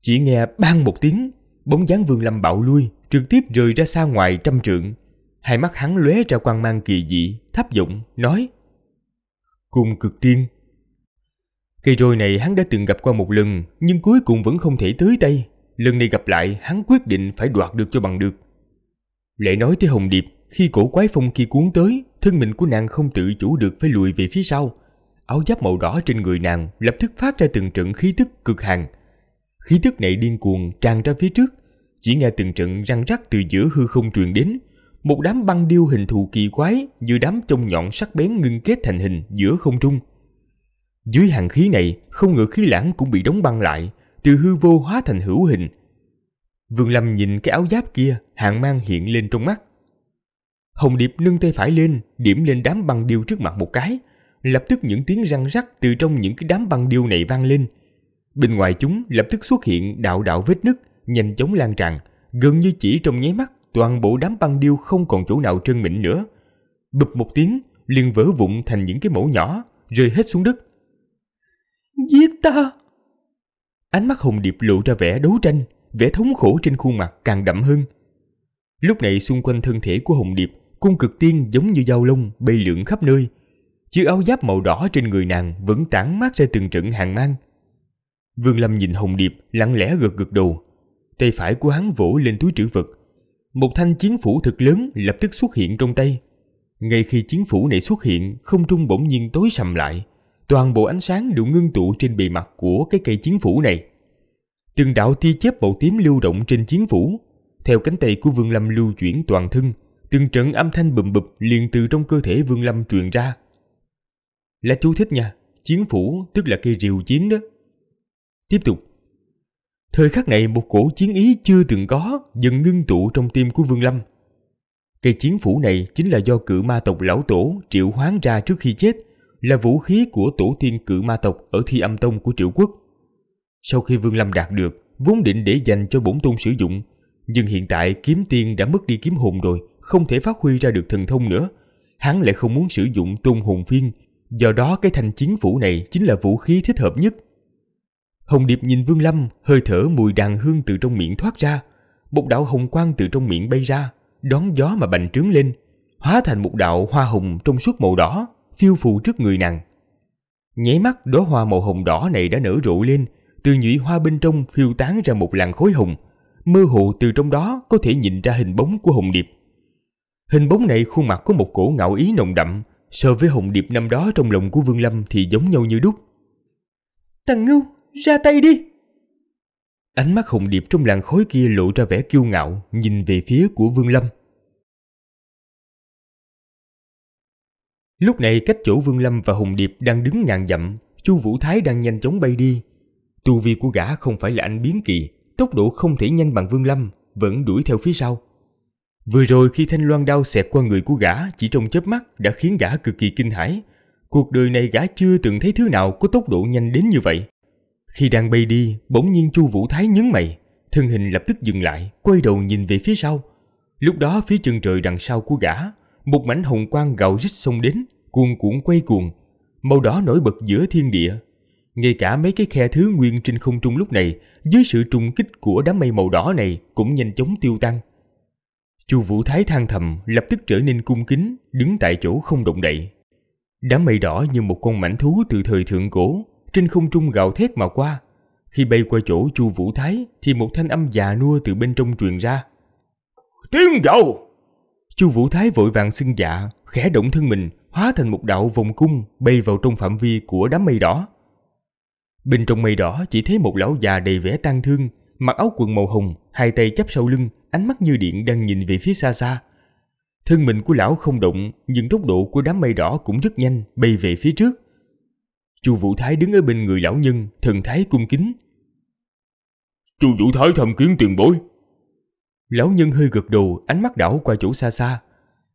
Chỉ nghe bang một tiếng, bóng dáng Vương Lâm bạo lui, trực tiếp rời ra xa ngoài trăm trượng. Hai mắt hắn lóe ra quang mang kỳ dị, thấp giọng nói: "Cùng cực tiên." Cây roi này hắn đã từng gặp qua một lần, nhưng cuối cùng vẫn không thể tới tay. Lần này gặp lại, hắn quyết định phải đoạt được cho bằng được. Lại nói tới Hồng Điệp, khi cổ quái phong kia cuốn tới, thân mình của nàng không tự chủ được phải lùi về phía sau, áo giáp màu đỏ trên người nàng lập tức phát ra từng trận khí tức cực hàn. Khí tức này điên cuồng tràn ra phía trước, chỉ nghe từng trận răng rắc từ giữa hư không truyền đến, một đám băng điêu hình thù kỳ quái như đám trông nhọn sắc bén ngưng kết thành hình giữa không trung. Dưới hàng khí này, không ngờ khí lãng cũng bị đóng băng lại, từ hư vô hóa thành hữu hình. Vương Lâm nhìn cái áo giáp kia, hạng mang hiện lên trong mắt. Hồng Điệp nâng tay phải lên, điểm lên đám băng điêu trước mặt một cái – lập tức những tiếng răng rắc từ trong những cái đám băng điêu này vang lên. Bên ngoài chúng lập tức xuất hiện đạo đạo vết nứt, nhanh chóng lan tràn, gần như chỉ trong nháy mắt, toàn bộ đám băng điêu không còn chỗ nào trơn mịn nữa. Bụp một tiếng, liền vỡ vụn thành những cái mẫu nhỏ, rơi hết xuống đất. Giết ta! Ánh mắt Hồng Điệp lộ ra vẻ đấu tranh, vẻ thống khổ trên khuôn mặt càng đậm hơn. Lúc này xung quanh thân thể của Hồng Điệp, cung cực tiên giống như dao lông bay lượn khắp nơi, chiếc áo giáp màu đỏ trên người nàng vẫn tản mát ra từng trận hàng mang. Vương Lâm nhìn Hồng Điệp lặng lẽ gật gật đầu. Tay phải của hắn vỗ lên túi trữ vật. Một thanh chiến phủ thật lớn lập tức xuất hiện trong tay. Ngay khi chiến phủ này xuất hiện, không trung bỗng nhiên tối sầm lại. Toàn bộ ánh sáng đều ngưng tụ trên bề mặt của cái cây chiến phủ này. Từng đạo tia chớp màu tím lưu động trên chiến phủ, theo cánh tay của Vương Lâm lưu chuyển toàn thân, từng trận âm thanh bùm bụp liền từ trong cơ thể Vương Lâm truyền ra. Là chú thích nha, chiến phủ tức là cây rìu chiến đó. Tiếp tục. Thời khắc này một cổ chiến ý chưa từng có dần ngưng tụ trong tim của Vương Lâm. Cây chiến phủ này chính là do cự ma tộc lão tổ triệu hoán ra trước khi chết, là vũ khí của tổ tiên cự ma tộc ở thi âm tông của triệu quốc. Sau khi Vương Lâm đạt được, vốn định để dành cho bổn tôn sử dụng, nhưng hiện tại kiếm tiên đã mất đi kiếm hồn rồi, không thể phát huy ra được thần thông nữa. Hắn lại không muốn sử dụng tôn hồn phiên Do đó cái thanh chiến phủ này chính là vũ khí thích hợp nhất. Hồng Điệp nhìn Vương Lâm, hơi thở mùi đàn hương từ trong miệng thoát ra. Một đạo hồng quang từ trong miệng bay ra, đón gió mà bành trướng lên, hóa thành một đạo hoa hồng trong suốt màu đỏ, phiêu phù trước người nàng. Nháy mắt đóa hoa màu hồng đỏ này đã nở rộ lên, từ nhụy hoa bên trong phiêu tán ra một làn khối hồng, mơ hồ từ trong đó có thể nhìn ra hình bóng của Hồng Điệp. Hình bóng này khuôn mặt có một cổ ngạo ý nồng đậm, so với Hồng Điệp năm đó trong lòng của Vương Lâm thì giống nhau như đúc. Thằng Ngưu, ra tay đi! Ánh mắt Hồng Điệp trong làn khói kia lộ ra vẻ kiêu ngạo nhìn về phía của Vương Lâm. Lúc này cách chỗ Vương Lâm và hùng Điệp đang đứng ngàn dặm, Chu Vũ Thái đang nhanh chóng bay đi. Tu vi của gã không phải là anh biến kỳ, tốc độ không thể nhanh bằng Vương Lâm, vẫn đuổi theo phía sau. Vừa rồi khi thanh loan đao xẹt qua người của gã chỉ trong chớp mắt đã khiến gã cực kỳ kinh hãi. Cuộc đời này gã chưa từng thấy thứ nào có tốc độ nhanh đến như vậy. Khi đang bay đi, bỗng nhiên Chu Vũ Thái nhướng mày, thân hình lập tức dừng lại, quay đầu nhìn về phía sau. Lúc đó phía chân trời đằng sau của gã, một mảnh hồng quang gào rít xông đến, cuồn cuộn quay cuồng, màu đỏ nổi bật giữa thiên địa. Ngay cả mấy cái khe thứ nguyên trên không trung lúc này, dưới sự trùng kích của đám mây màu đỏ này cũng nhanh chóng tiêu tan. Chu Vũ Thái than thầm lập tức trở nên cung kính, đứng tại chỗ không động đậy. Đám mây đỏ như một con mảnh thú từ thời thượng cổ, trên không trung gào thét mà qua. Khi bay qua chỗ Chu Vũ Thái thì một thanh âm già nua từ bên trong truyền ra. Tiếng dầu! Chu Vũ Thái vội vàng xưng dạ, khẽ động thân mình, hóa thành một đạo vòng cung bay vào trong phạm vi của đám mây đỏ. Bên trong mây đỏ chỉ thấy một lão già đầy vẻ tang thương, mặc áo quần màu hồng, hai tay chắp sau lưng, ánh mắt như điện đang nhìn về phía xa xa. Thân mình của lão không động, nhưng tốc độ của đám mây đỏ cũng rất nhanh, bay về phía trước. Chu Vũ Thái đứng ở bên người lão nhân, thần thái cung kính. "Chu Vũ Thái thầm kiến tiền bối." Lão nhân hơi gật đầu, ánh mắt đảo qua chỗ xa xa.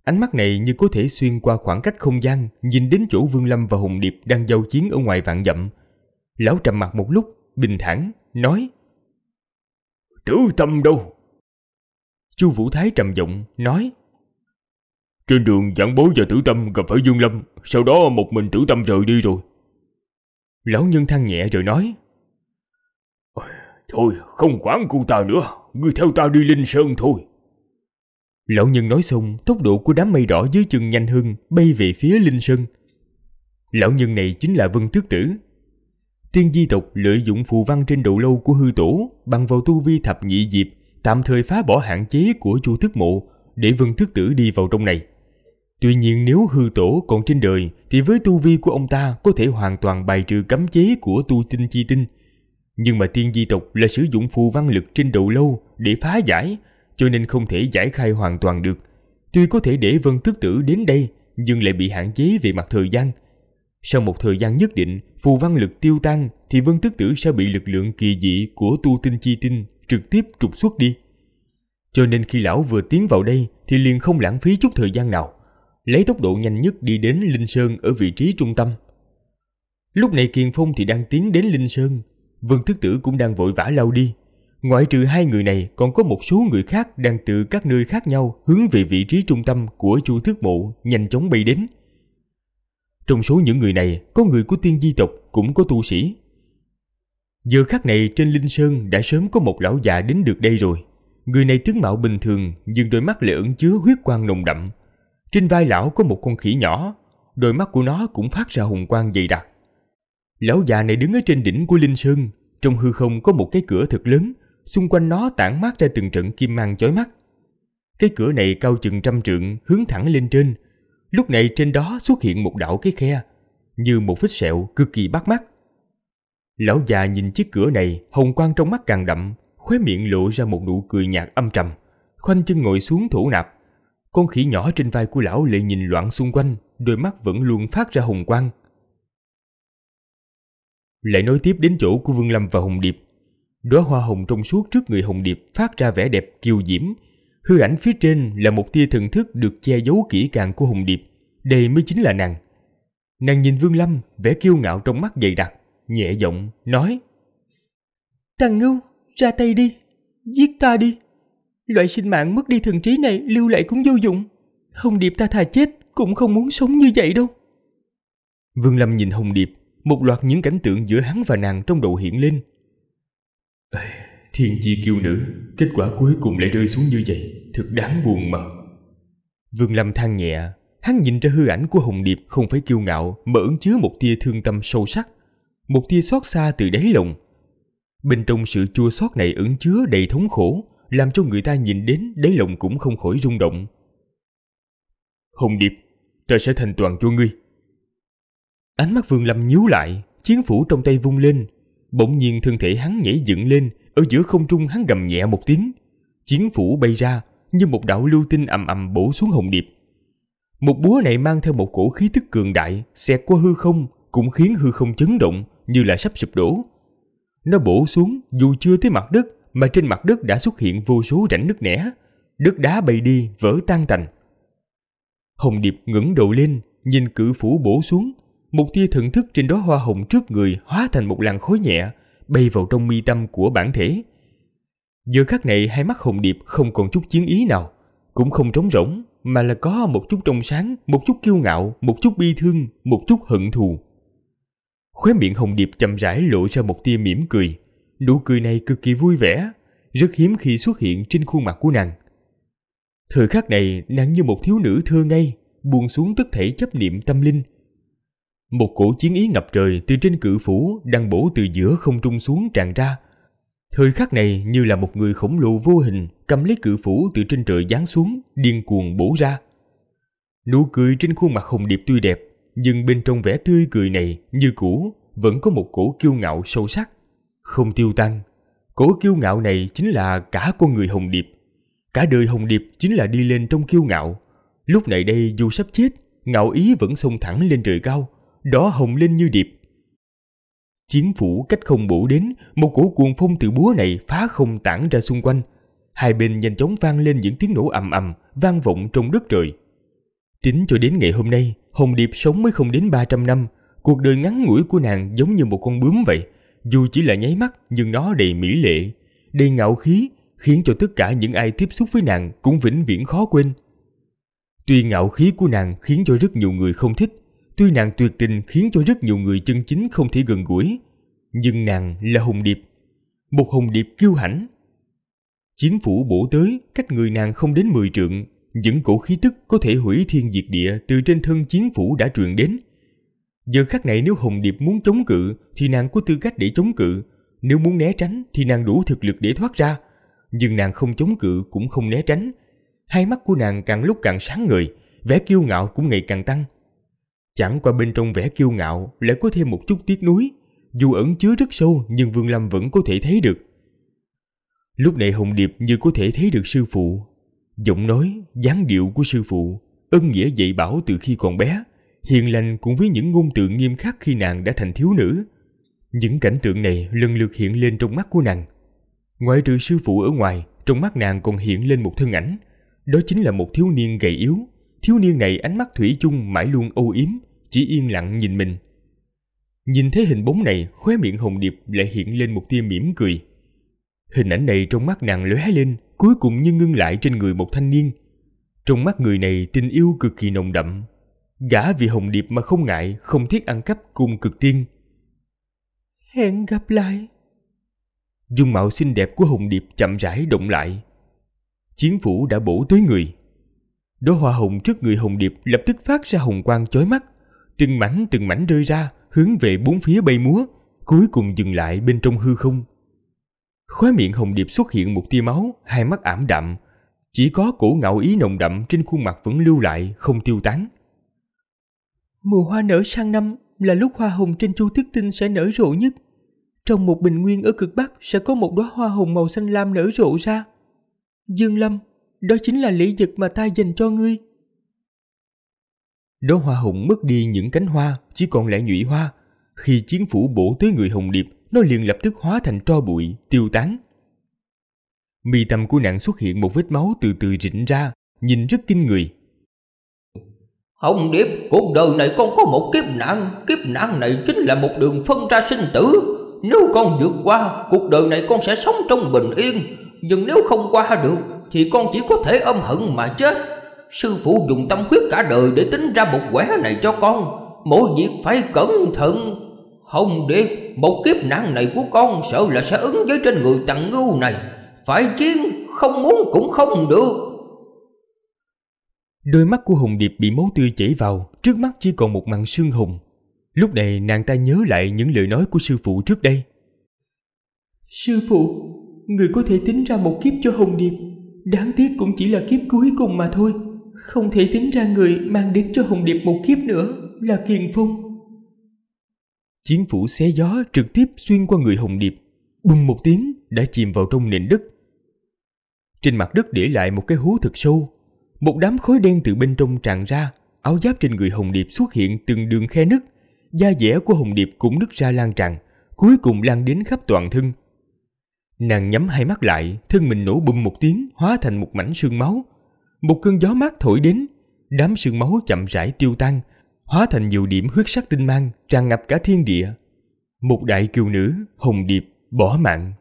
Ánh mắt này như có thể xuyên qua khoảng cách không gian, nhìn đến chỗ Vương Lâm và Hùng Điệp đang giao chiến ở ngoài vạn dặm. Lão trầm mặt một lúc, bình thản nói: Tử tâm đâu Chu Vũ Thái trầm giọng nói Trên đường giảng bối và tử tâm gặp phải Dương Lâm Sau đó một mình tử tâm rời đi rồi Lão nhân than nhẹ rồi nói Thôi không quản cô ta nữa Ngươi theo ta đi Linh Sơn thôi Lão nhân nói xong Tốc độ của đám mây đỏ dưới chân nhanh hơn Bay về phía Linh Sơn Lão nhân này chính là Vân Tước Tử Tiên di Tộc lợi dụng phù văn trên đầu lâu của hư tổ bằng vào tu vi thập nhị diệp, tạm thời phá bỏ hạn chế của chu thức mộ để vân thức tử đi vào trong này. Tuy nhiên nếu hư tổ còn trên đời thì với tu vi của ông ta có thể hoàn toàn bài trừ cấm chế của tu tinh chi tinh. Nhưng mà tiên di Tộc là sử dụng phù văn lực trên đầu lâu để phá giải, cho nên không thể giải khai hoàn toàn được. Tuy có thể để vân thức tử đến đây nhưng lại bị hạn chế về mặt thời gian – sau một thời gian nhất định, phù văn lực tiêu tan thì Vân Tức Tử sẽ bị lực lượng kỳ dị của tu tinh chi tinh trực tiếp trục xuất đi. Cho nên khi lão vừa tiến vào đây thì liền không lãng phí chút thời gian nào, lấy tốc độ nhanh nhất đi đến Linh Sơn ở vị trí trung tâm. Lúc này Kiền Phong thì đang tiến đến Linh Sơn, Vân Thức Tử cũng đang vội vã lao đi. Ngoại trừ hai người này còn có một số người khác đang từ các nơi khác nhau hướng về vị trí trung tâm của chu thước mộ nhanh chóng bay đến. Trong số những người này có người của tiên di tộc cũng có tu sĩ. Giờ khắc này trên Linh Sơn đã sớm có một lão già đến được đây rồi. Người này tướng mạo bình thường nhưng đôi mắt lại ẩn chứa huyết quang nồng đậm. Trên vai lão có một con khỉ nhỏ, đôi mắt của nó cũng phát ra hùng quang dày đặc. Lão già này đứng ở trên đỉnh của Linh Sơn, trong hư không có một cái cửa thật lớn, xung quanh nó tản mát ra từng trận kim mang chói mắt. Cái cửa này cao chừng trăm trượng, hướng thẳng lên trên, Lúc này trên đó xuất hiện một đạo cái khe, như một vết sẹo cực kỳ bắt mắt. Lão già nhìn chiếc cửa này, hồng quang trong mắt càng đậm, khóe miệng lộ ra một nụ cười nhạt âm trầm, khoanh chân ngồi xuống thủ nạp. Con khỉ nhỏ trên vai của lão lại nhìn loạn xung quanh, đôi mắt vẫn luôn phát ra hồng quang. Lại nói tiếp đến chỗ của Vương Lâm và Hồng Điệp. Đóa hoa hồng trong suốt trước người Hồng Điệp phát ra vẻ đẹp kiều diễm, Hư ảnh phía trên là một tia thần thức được che giấu kỹ càng của Hùng Điệp. Đây mới chính là nàng. Nàng nhìn Vương Lâm, vẻ kiêu ngạo trong mắt dày đặc, nhẹ giọng, nói Thằng Ngưu, ra tay đi, giết ta đi. Loại sinh mạng mất đi thần trí này lưu lại cũng vô dụng. hùng Điệp ta thà chết cũng không muốn sống như vậy đâu. Vương Lâm nhìn hùng Điệp, một loạt những cảnh tượng giữa hắn và nàng trong đầu hiện lên. Thiên chi kiêu nữ Kết quả cuối cùng lại rơi xuống như vậy Thật đáng buồn mà Vương Lâm than nhẹ Hắn nhìn ra hư ảnh của Hồng Điệp không phải kiêu ngạo Mà ứng chứa một tia thương tâm sâu sắc Một tia xót xa từ đáy lòng Bên trong sự chua xót này ẩn chứa đầy thống khổ Làm cho người ta nhìn đến đáy lòng cũng không khỏi rung động Hồng Điệp Ta sẽ thành toàn cho ngươi Ánh mắt Vương Lâm nhíu lại Chiến phủ trong tay vung lên Bỗng nhiên thân thể hắn nhảy dựng lên ở giữa không trung hắn gầm nhẹ một tiếng, chiến phủ bay ra như một đạo lưu tinh ầm ầm bổ xuống hồng điệp. Một búa này mang theo một cổ khí tức cường đại, xẹt qua hư không cũng khiến hư không chấn động như là sắp sụp đổ. Nó bổ xuống dù chưa tới mặt đất mà trên mặt đất đã xuất hiện vô số rãnh nước nẻ, đất đá bay đi vỡ tan tành. Hồng Điệp ngẩng đầu lên, nhìn cự phủ bổ xuống, một tia thần thức trên đó hoa hồng trước người hóa thành một làn khói nhẹ, bay vào trong mi tâm của bản thể. Giờ khắc này hai mắt Hồng Điệp không còn chút chiến ý nào, cũng không trống rỗng, mà là có một chút trong sáng, một chút kiêu ngạo, một chút bi thương, một chút hận thù. Khóe miệng Hồng Điệp chậm rãi lộ ra một tia mỉm cười. Nụ cười này cực kỳ vui vẻ, rất hiếm khi xuất hiện trên khuôn mặt của nàng. Thời khắc này, nàng như một thiếu nữ thơ ngây, buông xuống tất thể chấp niệm tâm linh, một cổ chiến ý ngập trời từ trên cự phủ đang bổ từ giữa không trung xuống tràn ra. Thời khắc này như là một người khổng lồ vô hình cầm lấy cự phủ từ trên trời giáng xuống, điên cuồng bổ ra. Nụ cười trên khuôn mặt Hồng Điệp tuy đẹp, nhưng bên trong vẻ tươi cười này như cũ vẫn có một cổ kiêu ngạo sâu sắc, không tiêu tan. Cổ kiêu ngạo này chính là cả con người Hồng Điệp. Cả đời Hồng Điệp chính là đi lên trong kiêu ngạo. Lúc này đây dù sắp chết, ngạo ý vẫn xông thẳng lên trời cao, đó hồng lên như điệp. Chiến phủ cách không bổ đến, một cổ cuồng phong từ búa này phá không tản ra xung quanh. Hai bên nhanh chóng vang lên những tiếng nổ ầm ầm, vang vọng trong đất trời. Tính cho đến ngày hôm nay, Hồng Điệp sống mới không đến 300 năm, cuộc đời ngắn ngủi của nàng giống như một con bướm vậy. Dù chỉ là nháy mắt nhưng nó đầy mỹ lệ, đầy ngạo khí, khiến cho tất cả những ai tiếp xúc với nàng cũng vĩnh viễn khó quên. Tuy ngạo khí của nàng khiến cho rất nhiều người không thích, Tuy nàng tuyệt tình khiến cho rất nhiều người chân chính không thể gần gũi, nhưng nàng là hùng điệp, một hùng điệp kiêu hãnh. Chiến phủ bổ tới, cách người nàng không đến 10 trượng, những cổ khí tức có thể hủy thiên diệt địa từ trên thân chiến phủ đã truyền đến. Giờ khắc này nếu hùng Điệp muốn chống cự thì nàng có tư cách để chống cự, nếu muốn né tránh thì nàng đủ thực lực để thoát ra, nhưng nàng không chống cự cũng không né tránh. Hai mắt của nàng càng lúc càng sáng ngời, vẻ kiêu ngạo cũng ngày càng tăng. Chẳng qua bên trong vẻ kiêu ngạo lại có thêm một chút tiếc nuối, dù ẩn chứa rất sâu nhưng Vương Lâm vẫn có thể thấy được. Lúc này Hồng Điệp như có thể thấy được sư phụ, giọng nói, dáng điệu của sư phụ, ân nghĩa dạy bảo từ khi còn bé, hiền lành cùng với những ngôn từ nghiêm khắc khi nàng đã thành thiếu nữ. Những cảnh tượng này lần lượt hiện lên trong mắt của nàng. Ngoại trừ sư phụ ở ngoài, trong mắt nàng còn hiện lên một thân ảnh, đó chính là một thiếu niên gầy yếu, thiếu niên này ánh mắt thủy chung mãi luôn âu yếm, chỉ yên lặng nhìn mình. Nhìn thấy hình bóng này, khóe miệng Hồng Điệp lại hiện lên một tia mỉm cười. Hình ảnh này trong mắt nàng lóe lên, cuối cùng như ngưng lại trên người một thanh niên. Trong mắt người này tình yêu cực kỳ nồng đậm. Gã vì Hồng Điệp mà không ngại, không thiết ăn cắp cùng cực tiên. Hẹn gặp lại. Dung mạo xinh đẹp của Hồng Điệp chậm rãi động lại. Chiến phủ đã bổ tới người. Đóa hoa hồng trước người Hồng Điệp lập tức phát ra hồng quang chói mắt, từng mảnh từng mảnh rơi ra, hướng về bốn phía bay múa, cuối cùng dừng lại bên trong hư không. Khóe miệng Hồng Điệp xuất hiện một tia máu, hai mắt ảm đạm, chỉ có cổ ngạo ý nồng đậm trên khuôn mặt vẫn lưu lại, không tiêu tán. Mùa hoa nở sang năm là lúc hoa hồng trên chu tiết tinh sẽ nở rộ nhất. Trong một bình nguyên ở cực Bắc sẽ có một đóa hoa hồng màu xanh lam nở rộ ra. Dương Lâm, đó chính là lễ vật mà ta dành cho ngươi. Đó hoa hồng mất đi những cánh hoa, chỉ còn lại nhụy hoa. Khi chiến phủ bổ tới người hồng điệp, nó liền lập tức hóa thành tro bụi, tiêu tán. Mì tâm của nàng xuất hiện một vết máu từ từ rịn ra, nhìn rất kinh người. Hồng điệp, cuộc đời này con có một kiếp nạn, kiếp nạn này chính là một đường phân ra sinh tử. Nếu con vượt qua, cuộc đời này con sẽ sống trong bình yên, nhưng nếu không qua được thì con chỉ có thể âm hận mà chết Sư phụ dùng tâm huyết cả đời Để tính ra một quẻ này cho con Mỗi việc phải cẩn thận Không để một kiếp nạn này của con Sợ là sẽ ứng với trên người tặng ngưu này Phải chiến không muốn cũng không được Đôi mắt của Hùng Điệp bị máu tươi chảy vào Trước mắt chỉ còn một màn sương hùng Lúc này nàng ta nhớ lại những lời nói của sư phụ trước đây Sư phụ Người có thể tính ra một kiếp cho Hồng Điệp Đáng tiếc cũng chỉ là kiếp cuối cùng mà thôi Không thể tính ra người mang đến cho hùng Điệp một kiếp nữa Là Kiền Phong Chiến phủ xé gió trực tiếp xuyên qua người hùng Điệp Bùng một tiếng đã chìm vào trong nền đất Trên mặt đất để lại một cái hố thật sâu Một đám khói đen từ bên trong tràn ra Áo giáp trên người Hồng Điệp xuất hiện từng đường khe nứt Da dẻ của Hồng Điệp cũng nứt ra lan tràn Cuối cùng lan đến khắp toàn thân Nàng nhắm hai mắt lại, thân mình nổ bùm một tiếng, hóa thành một mảnh sương máu. Một cơn gió mát thổi đến, đám sương máu chậm rãi tiêu tan, hóa thành nhiều điểm huyết sắc tinh mang tràn ngập cả thiên địa. Một đại kiều nữ, hồng điệp, bỏ mạng.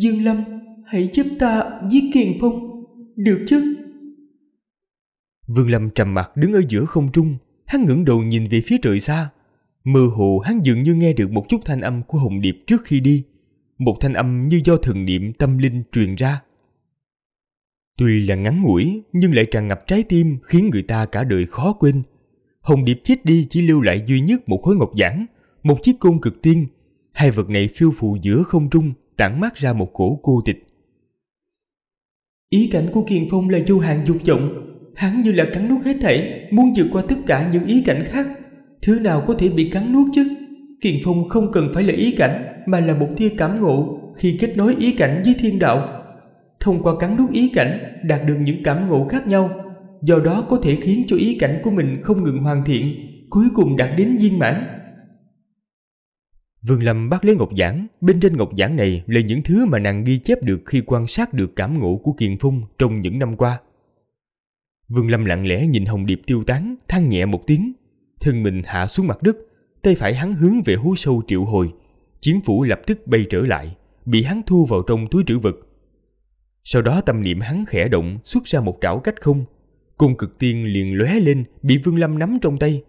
Dương Lâm, hãy giúp ta giết Kiền Phong, được chứ? Vương Lâm trầm mặt đứng ở giữa không trung, hắn ngẩng đầu nhìn về phía trời xa. Mơ hồ hắn dường như nghe được một chút thanh âm của Hồng Điệp trước khi đi một thanh âm như do thần niệm tâm linh truyền ra. Tuy là ngắn ngủi nhưng lại tràn ngập trái tim khiến người ta cả đời khó quên. Hồng Điệp chết đi chỉ lưu lại duy nhất một khối ngọc giản, một chiếc côn cực tiên. Hai vật này phiêu phù giữa không trung, tản mát ra một cổ cô tịch. Ý cảnh của Kiền Phong là vô hạn dục vọng. Hắn như là cắn nuốt hết thảy, muốn vượt qua tất cả những ý cảnh khác. Thứ nào có thể bị cắn nuốt chứ? Kiền Phong không cần phải là ý cảnh, mà là một tia cảm ngộ khi kết nối ý cảnh với thiên đạo. Thông qua cắn đút ý cảnh đạt được những cảm ngộ khác nhau, do đó có thể khiến cho ý cảnh của mình không ngừng hoàn thiện, cuối cùng đạt đến viên mãn. Vương Lâm bắt lấy ngọc giảng, bên trên ngọc giảng này là những thứ mà nàng ghi chép được khi quan sát được cảm ngộ của Kiền Phong trong những năm qua. Vương Lâm lặng lẽ nhìn hồng điệp tiêu tán, than nhẹ một tiếng, thân mình hạ xuống mặt đất, tay phải hắn hướng về hố sâu triệu hồi, chiến phủ lập tức bay trở lại, bị hắn thu vào trong túi trữ vật. Sau đó tâm niệm hắn khẽ động xuất ra một trảo cách không. Cung cực tiên liền lóe lên bị Vương Lâm nắm trong tay.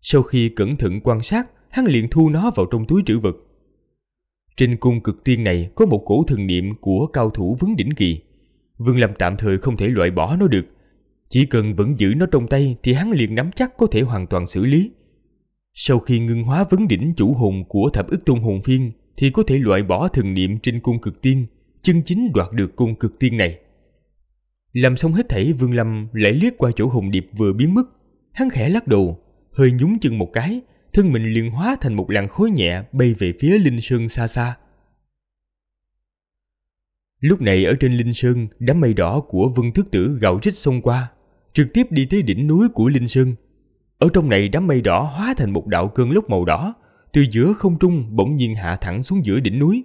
Sau khi cẩn thận quan sát, hắn liền thu nó vào trong túi trữ vật. Trên cung cực tiên này có một cổ thần niệm của cao thủ vấn đỉnh kỳ. Vương Lâm tạm thời không thể loại bỏ nó được. Chỉ cần vẫn giữ nó trong tay thì hắn liền nắm chắc có thể hoàn toàn xử lý. Sau khi ngưng hóa vấn đỉnh chủ hồn của thập ức tôn hồn phiên thì có thể loại bỏ thần niệm trên cung cực tiên, chân chính đoạt được cung cực tiên này. Làm xong hết thảy Vương Lâm lại liếc qua chỗ hồn điệp vừa biến mất, hắn khẽ lắc đầu, hơi nhún chân một cái, thân mình liền hóa thành một làn khối nhẹ bay về phía Linh Sơn xa xa. Lúc này ở trên Linh Sơn, đám mây đỏ của Vân Thức Tử gạo rít xông qua, trực tiếp đi tới đỉnh núi của Linh Sơn. Ở trong này đám mây đỏ hóa thành một đạo cơn lốc màu đỏ, từ giữa không trung bỗng nhiên hạ thẳng xuống giữa đỉnh núi.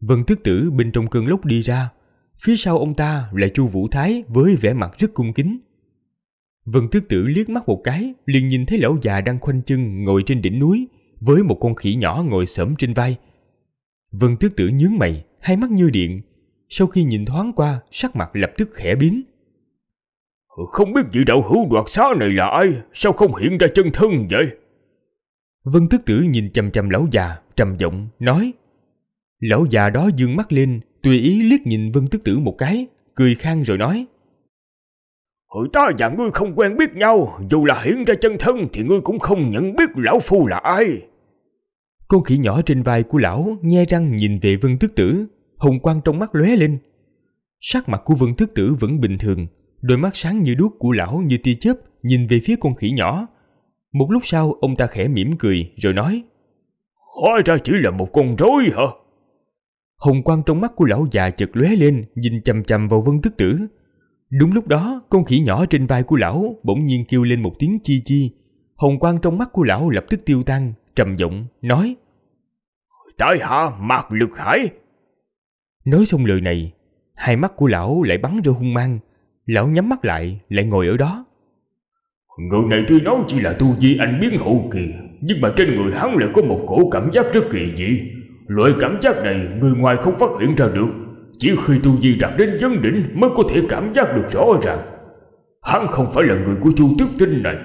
Vân Tước Tử bên trong cơn lốc đi ra, phía sau ông ta là Chu Vũ Thái với vẻ mặt rất cung kính. Vân Tước Tử liếc mắt một cái, liền nhìn thấy lão già đang khoanh chân ngồi trên đỉnh núi với một con khỉ nhỏ ngồi sõm trên vai. Vân Tước Tử nhướng mày, hai mắt như điện, sau khi nhìn thoáng qua, sắc mặt lập tức khẽ biến. Không biết vị đạo hữu đoạt xá này là ai Sao không hiện ra chân thân vậy Vân tức tử nhìn chầm chầm lão già Trầm giọng nói Lão già đó dương mắt lên Tùy ý liếc nhìn vân tức tử một cái Cười khang rồi nói Hồi ta và ngươi không quen biết nhau Dù là hiện ra chân thân Thì ngươi cũng không nhận biết lão phu là ai Con khỉ nhỏ trên vai của lão nghe răng nhìn về vân tức tử Hồng quang trong mắt lóe lên Sắc mặt của vân thức tử vẫn bình thường Đôi mắt sáng như đuốc của lão như tia chớp nhìn về phía con khỉ nhỏ. Một lúc sau ông ta khẽ mỉm cười rồi nói Hóa ra chỉ là một con rối hả? Hồng quang trong mắt của lão già chợt lóe lên nhìn chầm chầm vào vân tức tử. Đúng lúc đó con khỉ nhỏ trên vai của lão bỗng nhiên kêu lên một tiếng chi chi. Hồng quang trong mắt của lão lập tức tiêu tan, trầm giọng nói Tại hạ mạc lực hải Nói xong lời này Hai mắt của lão lại bắn ra hung mang Lão nhắm mắt lại, lại ngồi ở đó. Người này tuy nói chỉ là tu vi anh biến hậu kỳ, nhưng mà trên người hắn lại có một cổ cảm giác rất kỳ dị. Loại cảm giác này người ngoài không phát hiện ra được, chỉ khi tu vi đạt đến vấn đỉnh mới có thể cảm giác được rõ ràng. Hắn không phải là người của Chu Tước Tinh này.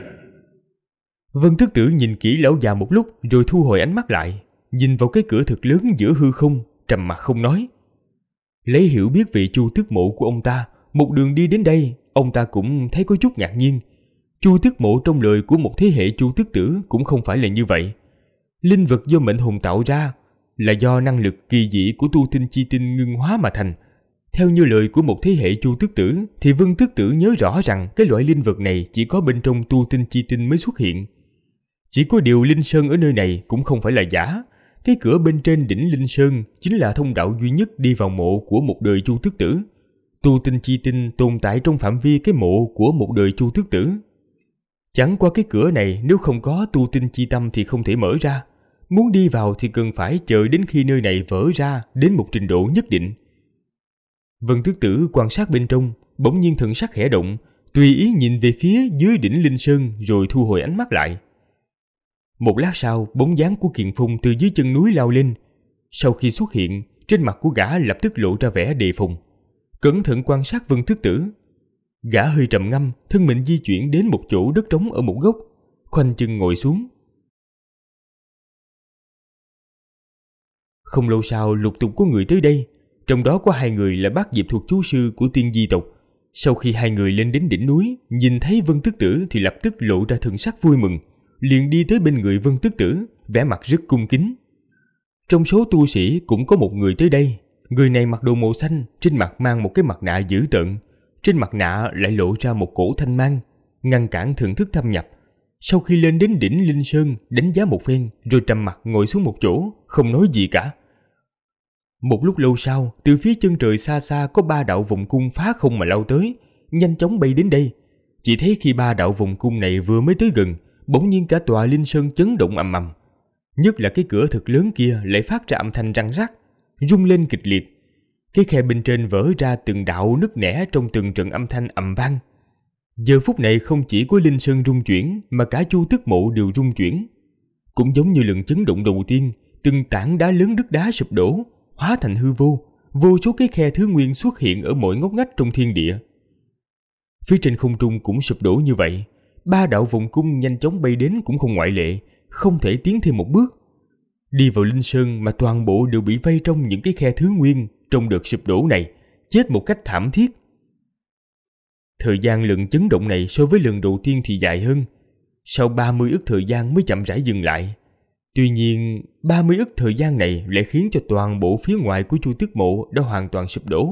Vân Tước Tử nhìn kỹ lão già một lúc rồi thu hồi ánh mắt lại, nhìn vào cái cửa thật lớn giữa hư không, trầm mặc không nói. Lấy hiểu biết vị Chu Tước Mộ của ông ta, một đường đi đến đây, ông ta cũng thấy có chút ngạc nhiên. Chu Tước Mộ trong lời của một thế hệ Chu Tước Tử cũng không phải là như vậy. Linh vật do mệnh hồn tạo ra là do năng lực kỳ dị của tu tinh chi tinh ngưng hóa mà thành. Theo như lời của một thế hệ Chu Tước Tử thì Vương Tước Tử nhớ rõ rằng cái loại linh vật này chỉ có bên trong tu tinh chi tinh mới xuất hiện. Chỉ có điều Linh Sơn ở nơi này cũng không phải là giả. Cái cửa bên trên đỉnh Linh Sơn chính là thông đạo duy nhất đi vào mộ của một đời Chu Tước Tử tu tinh chi tinh tồn tại trong phạm vi cái mộ của một đời chu tước tử. Chẳng qua cái cửa này nếu không có tu tinh chi tâm thì không thể mở ra. Muốn đi vào thì cần phải chờ đến khi nơi này vỡ ra đến một trình độ nhất định. Vân tước tử quan sát bên trong, bỗng nhiên thần sắc khẽ động, tùy ý nhìn về phía dưới đỉnh linh sơn rồi thu hồi ánh mắt lại. Một lát sau, bóng dáng của Kiền Phong từ dưới chân núi lao lên. Sau khi xuất hiện, trên mặt của gã lập tức lộ ra vẻ đề phòng cẩn thận quan sát Vân Thức Tử. Gã hơi trầm ngâm, thân mình di chuyển đến một chỗ đất trống ở một góc, khoanh chân ngồi xuống. Không lâu sau lục tục có người tới đây, trong đó có hai người là bác diệp thuộc chú sư của tiên di tộc. Sau khi hai người lên đến đỉnh núi, nhìn thấy Vân Tức Tử thì lập tức lộ ra thần sắc vui mừng, liền đi tới bên người Vân Tức Tử, vẻ mặt rất cung kính. Trong số tu sĩ cũng có một người tới đây, Người này mặc đồ màu xanh, trên mặt mang một cái mặt nạ dữ tợn. Trên mặt nạ lại lộ ra một cổ thanh mang, ngăn cản thưởng thức thâm nhập. Sau khi lên đến đỉnh Linh Sơn, đánh giá một phen, rồi trầm mặt ngồi xuống một chỗ, không nói gì cả. Một lúc lâu sau, từ phía chân trời xa xa có ba đạo vòng cung phá không mà lao tới, nhanh chóng bay đến đây. Chỉ thấy khi ba đạo vòng cung này vừa mới tới gần, bỗng nhiên cả tòa Linh Sơn chấn động ầm ầm. Nhất là cái cửa thật lớn kia lại phát ra âm thanh răng rắc, rung lên kịch liệt. Cái khe bên trên vỡ ra từng đạo nứt nẻ trong từng trận âm thanh ầm vang. Giờ phút này không chỉ có Linh Sơn rung chuyển mà cả chu tức mộ đều rung chuyển. Cũng giống như lần chấn động đầu tiên, từng tảng đá lớn đất đá sụp đổ, hóa thành hư vô, vô số cái khe thứ nguyên xuất hiện ở mỗi ngóc ngách trong thiên địa. Phía trên không trung cũng sụp đổ như vậy, ba đạo vòng cung nhanh chóng bay đến cũng không ngoại lệ, không thể tiến thêm một bước. Đi vào Linh Sơn mà toàn bộ đều bị vây trong những cái khe thứ nguyên trong đợt sụp đổ này, chết một cách thảm thiết. Thời gian lượng chấn động này so với lần đầu tiên thì dài hơn. Sau 30 ức thời gian mới chậm rãi dừng lại. Tuy nhiên, 30 ức thời gian này lại khiến cho toàn bộ phía ngoài của Chu Tước Mộ đã hoàn toàn sụp đổ,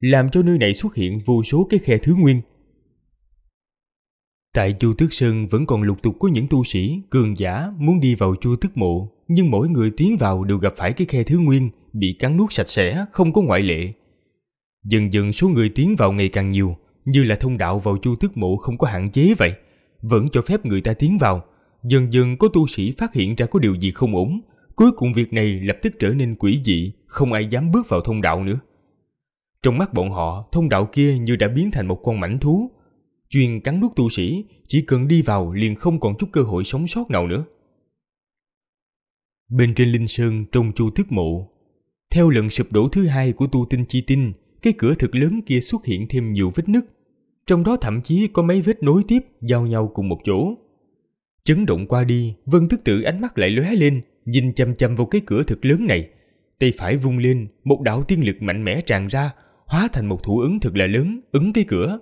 làm cho nơi này xuất hiện vô số cái khe thứ nguyên. Tại Chu Tước Sơn vẫn còn lục tục có những tu sĩ, cường giả muốn đi vào Chu Tước Mộ nhưng mỗi người tiến vào đều gặp phải cái khe thứ nguyên bị cắn nuốt sạch sẽ, không có ngoại lệ. Dần dần số người tiến vào ngày càng nhiều, như là thông đạo vào chu tước mộ không có hạn chế vậy, vẫn cho phép người ta tiến vào. Dần dần có tu sĩ phát hiện ra có điều gì không ổn, cuối cùng việc này lập tức trở nên quỷ dị, không ai dám bước vào thông đạo nữa. Trong mắt bọn họ, thông đạo kia như đã biến thành một con mảnh thú, chuyên cắn nuốt tu sĩ, chỉ cần đi vào liền không còn chút cơ hội sống sót nào nữa. Bên trên linh sơn trông chu thức mộ. Theo lần sụp đổ thứ hai của tu tinh chi tinh, cái cửa thực lớn kia xuất hiện thêm nhiều vết nứt. Trong đó thậm chí có mấy vết nối tiếp giao nhau cùng một chỗ. Chấn động qua đi, Vân tức tử ánh mắt lại lóe lên, nhìn chăm chăm vào cái cửa thực lớn này. Tay phải vung lên, một đạo tiên lực mạnh mẽ tràn ra, hóa thành một thủ ấn thật là lớn, ứng cái cửa.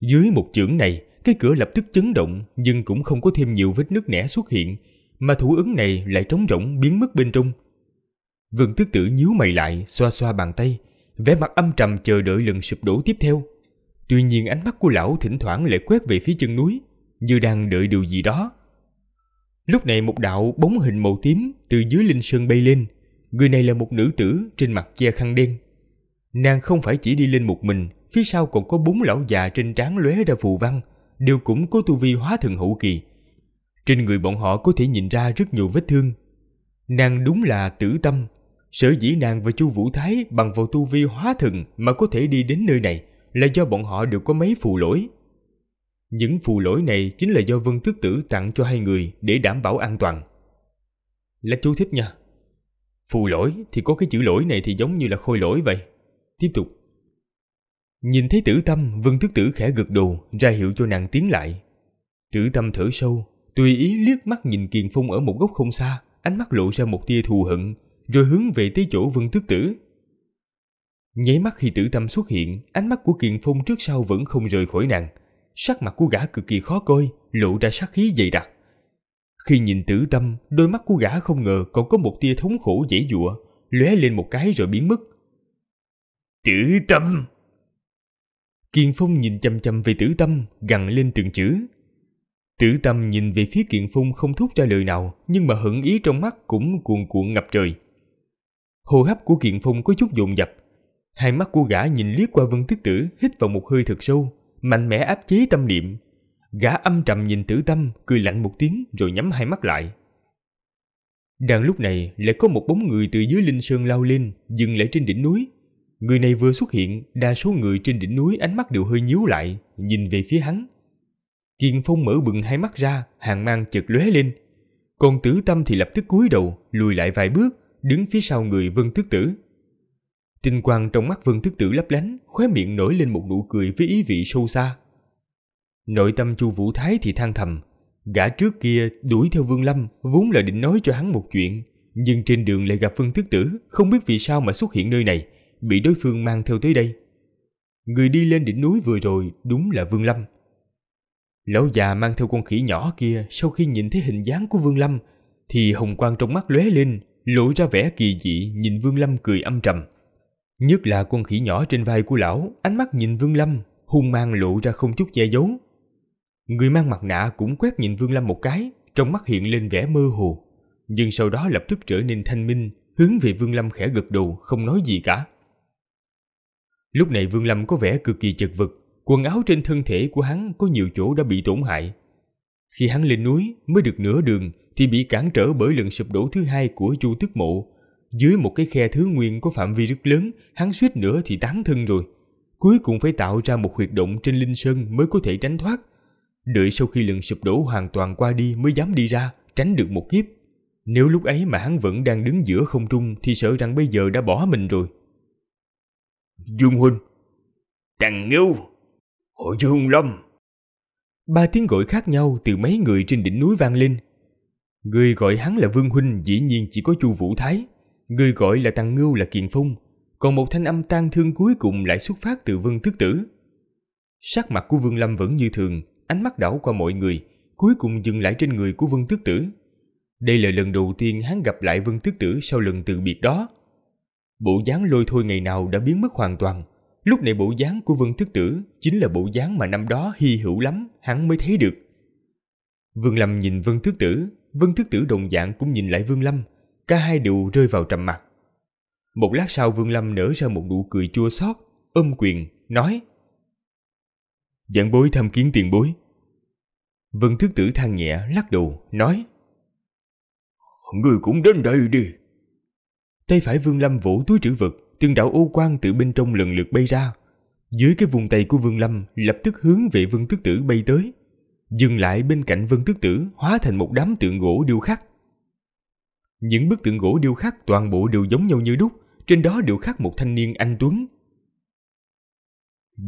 Dưới một chưởng này, cái cửa lập tức chấn động nhưng cũng không có thêm nhiều vết nứt nẻ xuất hiện mà thủ ấn này lại trống rỗng biến mất bên trong. Vân Tước Tử nhíu mày lại, xoa xoa bàn tay, vẻ mặt âm trầm chờ đợi lần sụp đổ tiếp theo. Tuy nhiên ánh mắt của lão thỉnh thoảng lại quét về phía chân núi, như đang đợi điều gì đó. Lúc này một đạo bóng hình màu tím từ dưới linh sơn bay lên. Người này là một nữ tử trên mặt che khăn đen. Nàng không phải chỉ đi lên một mình, phía sau còn có bốn lão già trên trán lóe ra phù văn, đều cũng có tu vi hóa thần hậu kỳ, trên người bọn họ có thể nhìn ra rất nhiều vết thương. Nàng đúng là tử tâm. Sở dĩ nàng và chu Vũ Thái bằng vào tu vi hóa thần mà có thể đi đến nơi này là do bọn họ đều có mấy phù lỗi. Những phù lỗi này chính là do Vân Tước Tử tặng cho hai người để đảm bảo an toàn. Là chú thích nha. Phù lỗi thì có cái chữ lỗi này thì giống như là khôi lỗi vậy. Tiếp tục. Nhìn thấy tử tâm, Vân Tước Tử khẽ gật đầu ra hiệu cho nàng tiến lại. Tử tâm thở sâu, tùy ý liếc mắt nhìn Kiền Phong ở một góc không xa, ánh mắt lộ ra một tia thù hận, rồi hướng về tới chỗ Vương Tước Tử. Nháy mắt khi tử tâm xuất hiện, ánh mắt của Kiền Phong trước sau vẫn không rời khỏi nàng. Sắc mặt của gã cực kỳ khó coi, lộ ra sát khí dày đặc. Khi nhìn tử tâm, đôi mắt của gã không ngờ còn có một tia thống khổ dễ dụa, lóe lên một cái rồi biến mất. Tử tâm! Kiền Phong nhìn chăm chăm về tử tâm, gằn lên từng chữ. Tử tâm nhìn về phía kiện phung không thúc ra lời nào, nhưng mà hững ý trong mắt cũng cuồn cuộn ngập trời. Hô hấp của kiện phung có chút dồn dập. Hai mắt của gã nhìn liếc qua vân tước tử, hít vào một hơi thật sâu, mạnh mẽ áp chế tâm niệm. Gã âm trầm nhìn tử tâm, cười lạnh một tiếng rồi nhắm hai mắt lại. Đang lúc này lại có một bóng người từ dưới linh sơn lao lên, dừng lại trên đỉnh núi. Người này vừa xuất hiện, đa số người trên đỉnh núi ánh mắt đều hơi nhíu lại, nhìn về phía hắn. Kiên Phong mở bừng hai mắt ra, hàng mang chợt lóe lên. Còn Tử Tâm thì lập tức cúi đầu, lùi lại vài bước, đứng phía sau người Vân Tước Tử. Tinh quang trong mắt Vân Tước Tử lấp lánh, khóe miệng nổi lên một nụ cười với ý vị sâu xa. Nội tâm Chu Vũ Thái thì than thầm, gã trước kia đuổi theo Vương Lâm vốn là định nói cho hắn một chuyện, nhưng trên đường lại gặp Vân Tước Tử, không biết vì sao mà xuất hiện nơi này, bị đối phương mang theo tới đây. Người đi lên đỉnh núi vừa rồi đúng là Vương Lâm. Lão già mang theo con khỉ nhỏ kia sau khi nhìn thấy hình dáng của Vương Lâm thì hồng quang trong mắt lóe lên, lộ ra vẻ kỳ dị nhìn Vương Lâm cười âm trầm. Nhất là con khỉ nhỏ trên vai của lão, ánh mắt nhìn Vương Lâm, hung mang lộ ra không chút che giấu. Người mang mặt nạ cũng quét nhìn Vương Lâm một cái, trong mắt hiện lên vẻ mơ hồ, nhưng sau đó lập tức trở nên thanh minh, hướng về Vương Lâm khẽ gật đầu, không nói gì cả. Lúc này Vương Lâm có vẻ cực kỳ chật vật, quần áo trên thân thể của hắn có nhiều chỗ đã bị tổn hại. Khi hắn lên núi mới được nửa đường thì bị cản trở bởi lần sụp đổ thứ hai của Chu Tức Mộ. Dưới một cái khe thứ nguyên có phạm vi rất lớn, hắn suýt nữa thì tán thân rồi. Cuối cùng phải tạo ra một huyệt động trên linh sơn mới có thể tránh thoát. Đợi sau khi lần sụp đổ hoàn toàn qua đi mới dám đi ra, tránh được một kiếp. Nếu lúc ấy mà hắn vẫn đang đứng giữa không trung thì sợ rằng bây giờ đã bỏ mình rồi. Dương Huynh! Tàng Ngưu! Ở Dương Lâm Ba tiếng gọi khác nhau từ mấy người trên đỉnh núi vang lên Người gọi hắn là Vương Huynh dĩ nhiên chỉ có Chu Vũ Thái Người gọi là Tăng Ngưu là Kiền Phong Còn một thanh âm tang thương cuối cùng lại xuất phát từ Vương Tước Tử Sắc mặt của Vương Lâm vẫn như thường Ánh mắt đảo qua mọi người Cuối cùng dừng lại trên người của Vương Tước Tử Đây là lần đầu tiên hắn gặp lại Vương Tước Tử sau lần từ biệt đó Bộ dáng lôi thôi ngày nào đã biến mất hoàn toàn Lúc này bộ dáng của Vương Thức Tử chính là bộ dáng mà năm đó hy hữu lắm hắn mới thấy được. Vương Lâm nhìn Vương Thức Tử, Vương Thức Tử đồng dạng cũng nhìn lại Vương Lâm, cả hai đều rơi vào trầm mặc. Một lát sau Vương Lâm nở ra một nụ cười chua xót, ôm quyền, nói Giảng bối thăm kiến tiền bối. Vương Thức Tử than nhẹ, lắc đầu, nói Người cũng đến đây đi. Tay phải Vương Lâm vỗ túi trữ vật, Từng đạo ô quang từ bên trong lần lượt bay ra, dưới cái vùng tay của Vương Lâm lập tức hướng về Vân Tước Tử bay tới, dừng lại bên cạnh Vân Tước Tử hóa thành một đám tượng gỗ điêu khắc. Những bức tượng gỗ điêu khắc toàn bộ đều giống nhau như đúc, trên đó điêu khắc một thanh niên anh tuấn.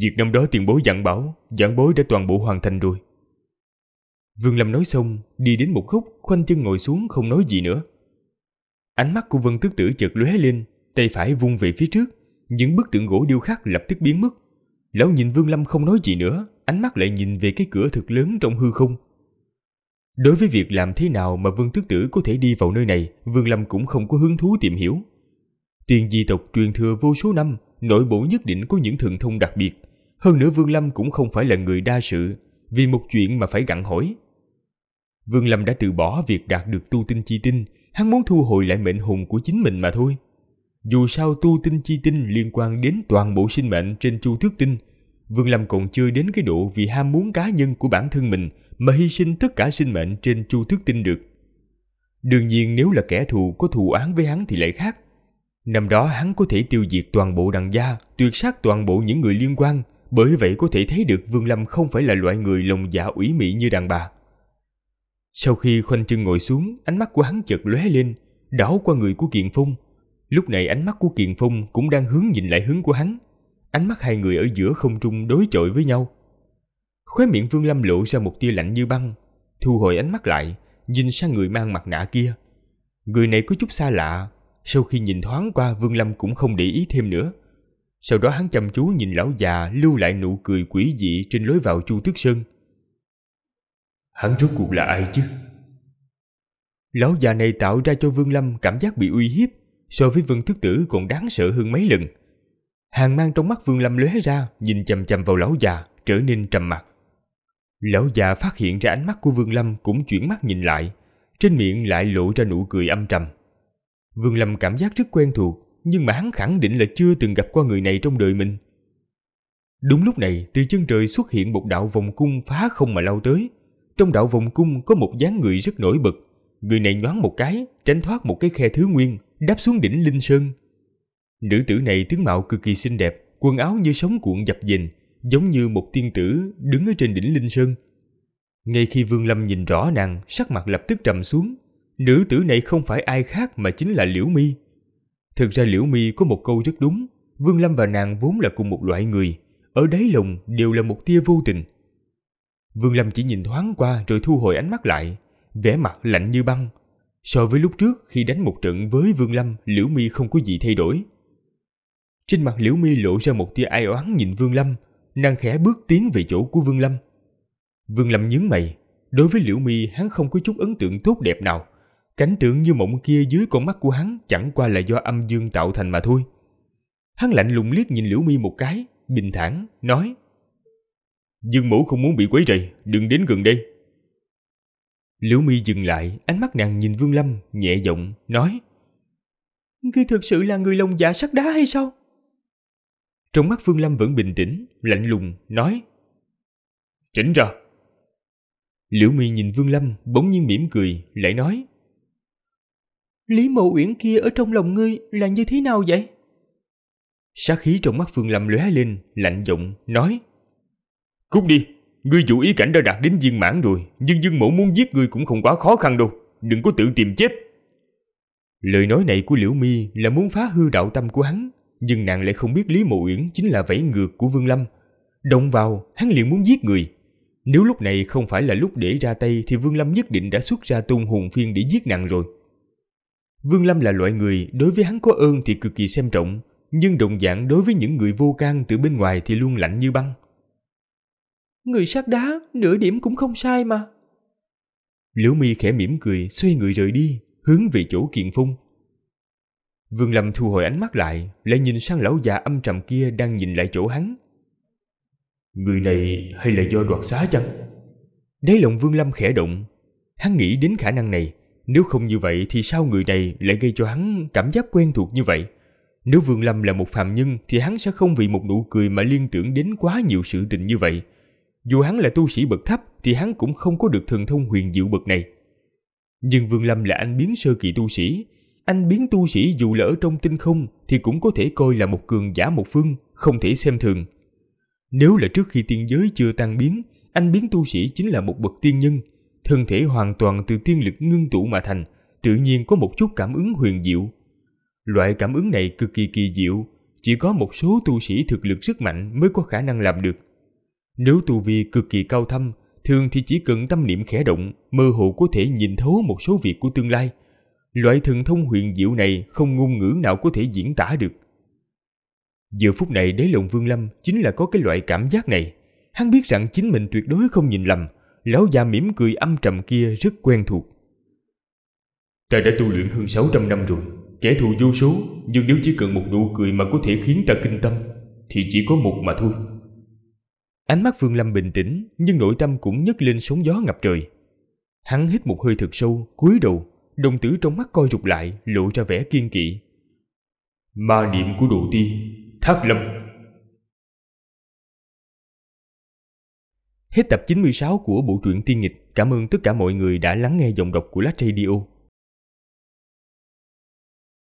Việc năm đó tiền bối dặn bảo, dặn bối đã toàn bộ hoàn thành rồi. Vương Lâm nói xong, đi đến một khúc, khoanh chân ngồi xuống không nói gì nữa. Ánh mắt của Vân Tước Tử chợt lóe lên, tay phải vung về phía trước, những bức tượng gỗ điêu khắc lập tức biến mất. Lão nhìn Vương Lâm không nói gì nữa, ánh mắt lại nhìn về cái cửa thật lớn trong hư không. Đối với việc làm thế nào mà Vương Tước Tử có thể đi vào nơi này, Vương Lâm cũng không có hứng thú tìm hiểu. Tiền di tộc truyền thừa vô số năm, nội bộ nhất định có những thường thông đặc biệt. Hơn nữa Vương Lâm cũng không phải là người đa sự, vì một chuyện mà phải gặn hỏi. Vương Lâm đã từ bỏ việc đạt được tu tinh chi tinh, hắn muốn thu hồi lại mệnh hồn của chính mình mà thôi. Dù sao tu tinh chi tinh liên quan đến toàn bộ sinh mệnh trên chu thước tinh, Vương Lâm còn chưa đến cái độ vì ham muốn cá nhân của bản thân mình mà hy sinh tất cả sinh mệnh trên chu thước tinh được. Đương nhiên nếu là kẻ thù có thù án với hắn thì lại khác. Năm đó hắn có thể tiêu diệt toàn bộ đằng gia, tuyệt sát toàn bộ những người liên quan, bởi vậy có thể thấy được Vương Lâm không phải là loại người lòng dạ ủy mị như đàn bà. Sau khi khoanh chân ngồi xuống, ánh mắt của hắn chợt lóe lên, đảo qua người của Kiện Phong, Lúc này ánh mắt của Kiền Phong cũng đang hướng nhìn lại hướng của hắn. Ánh mắt hai người ở giữa không trung đối chọi với nhau. Khóe miệng Vương Lâm lộ ra một tia lạnh như băng, thu hồi ánh mắt lại, nhìn sang người mang mặt nạ kia. Người này có chút xa lạ, sau khi nhìn thoáng qua Vương Lâm cũng không để ý thêm nữa. Sau đó hắn chăm chú nhìn lão già lưu lại nụ cười quỷ dị trên lối vào Chu Tước Sơn. Hắn rốt cuộc là ai chứ? Lão già này tạo ra cho Vương Lâm cảm giác bị uy hiếp so với Vương Thức Tử còn đáng sợ hơn mấy lần. Hàng mang trong mắt Vương Lâm lóe ra, nhìn chầm chầm vào lão già, trở nên trầm mặt. Lão già phát hiện ra ánh mắt của Vương Lâm cũng chuyển mắt nhìn lại, trên miệng lại lộ ra nụ cười âm trầm. Vương Lâm cảm giác rất quen thuộc, nhưng mà hắn khẳng định là chưa từng gặp qua người này trong đời mình. Đúng lúc này, từ chân trời xuất hiện một đạo vòng cung phá không mà lao tới. Trong đạo vòng cung có một dáng người rất nổi bật. Người này nhoáng một cái, tránh thoát một cái khe thứ nguyên, đáp xuống đỉnh Linh Sơn. Nữ tử này tướng mạo cực kỳ xinh đẹp, quần áo như sóng cuộn dập dình, giống như một tiên tử đứng ở trên đỉnh Linh Sơn. Ngay khi Vương Lâm nhìn rõ nàng, sắc mặt lập tức trầm xuống. Nữ tử này không phải ai khác mà chính là Liễu Mi. Thực ra Liễu Mi có một câu rất đúng, Vương Lâm và nàng vốn là cùng một loại người, ở đáy lòng đều là một tia vô tình. Vương Lâm chỉ nhìn thoáng qua rồi thu hồi ánh mắt lại, vẻ mặt lạnh như băng, So với lúc trước khi đánh một trận với Vương Lâm, Liễu Mi không có gì thay đổi. Trên mặt Liễu Mi lộ ra một tia ai oán nhìn Vương Lâm, nàng khẽ bước tiến về chỗ của Vương Lâm. Vương Lâm nhướng mày, đối với Liễu Mi hắn không có chút ấn tượng tốt đẹp nào. Cảnh tượng như mộng kia dưới con mắt của hắn chẳng qua là do âm dương tạo thành mà thôi. Hắn lạnh lùng liếc nhìn Liễu Mi một cái, bình thản nói: "Dương Mẫu không muốn bị quấy rầy, đừng đến gần đây." Liễu Mi dừng lại, ánh mắt nàng nhìn Vương Lâm, nhẹ giọng, nói Ngươi thực sự là người lông dạ sắt đá hay sao? Trong mắt Vương Lâm vẫn bình tĩnh, lạnh lùng, nói Chỉnh ra Liễu Mi nhìn Vương Lâm, bỗng nhiên mỉm cười, lại nói Lý mộ uyển kia ở trong lòng ngươi là như thế nào vậy? Sát khí trong mắt Vương Lâm lóe lên, lạnh giọng, nói Cút đi! Ngươi chủ ý cảnh đã đạt đến viên mãn rồi Nhưng dương mẫu muốn giết ngươi cũng không quá khó khăn đâu Đừng có tự tìm chết Lời nói này của Liễu Mi là muốn phá hư đạo tâm của hắn Nhưng nàng lại không biết Lý Mộ Uyển chính là vẫy ngược của Vương Lâm Động vào, hắn liền muốn giết người Nếu lúc này không phải là lúc để ra tay Thì Vương Lâm nhất định đã xuất ra tung hùng phiên để giết nàng rồi Vương Lâm là loại người đối với hắn có ơn thì cực kỳ xem trọng Nhưng đồng dạng đối với những người vô can từ bên ngoài thì luôn lạnh như băng Người sát đá, nửa điểm cũng không sai mà. Liễu mi khẽ mỉm cười, xoay người rời đi, hướng về chỗ kiền phong. Vương Lâm thu hồi ánh mắt lại, lại nhìn sang lão già âm trầm kia đang nhìn lại chỗ hắn. Người này hay là do đoạt xá chăng? Đáy lòng Vương Lâm khẽ động. Hắn nghĩ đến khả năng này, nếu không như vậy thì sao người này lại gây cho hắn cảm giác quen thuộc như vậy? Nếu Vương Lâm là một phàm nhân thì hắn sẽ không vì một nụ cười mà liên tưởng đến quá nhiều sự tình như vậy. Dù hắn là tu sĩ bậc thấp thì hắn cũng không có được thần thông huyền diệu bậc này. Nhưng Vương Lâm là anh biến sơ kỳ tu sĩ, anh biến tu sĩ dù là ở trong tinh không thì cũng có thể coi là một cường giả một phương, không thể xem thường. Nếu là trước khi tiên giới chưa tan biến, anh biến tu sĩ chính là một bậc tiên nhân, thân thể hoàn toàn từ tiên lực ngưng tụ mà thành, tự nhiên có một chút cảm ứng huyền diệu. Loại cảm ứng này cực kỳ kỳ diệu, chỉ có một số tu sĩ thực lực rất mạnh mới có khả năng làm được. Nếu tu vi cực kỳ cao thâm, thường thì chỉ cần tâm niệm khẽ động, mơ hồ có thể nhìn thấu một số việc của tương lai. Loại thần thông huyền diệu này không ngôn ngữ nào có thể diễn tả được. Giờ phút này đế lộng Vương Lâm chính là có cái loại cảm giác này. Hắn biết rằng chính mình tuyệt đối không nhìn lầm, lão già mỉm cười âm trầm kia rất quen thuộc. Ta đã tu luyện hơn 600 năm rồi, kẻ thù vô số, nhưng nếu chỉ cần một nụ cười mà có thể khiến ta kinh tâm, thì chỉ có một mà thôi. Ánh mắt Vương Lâm bình tĩnh, nhưng nội tâm cũng nhấc lên sóng gió ngập trời. Hắn hít một hơi thật sâu, cúi đầu, đồng tử trong mắt coi rụt lại, lộ ra vẻ kiên kỵ. Ma niệm của đồ ti, thác lâm. Hết tập 96 của bộ truyện Tiên Nghịch. Cảm ơn tất cả mọi người đã lắng nghe giọng đọc của Lách Radio.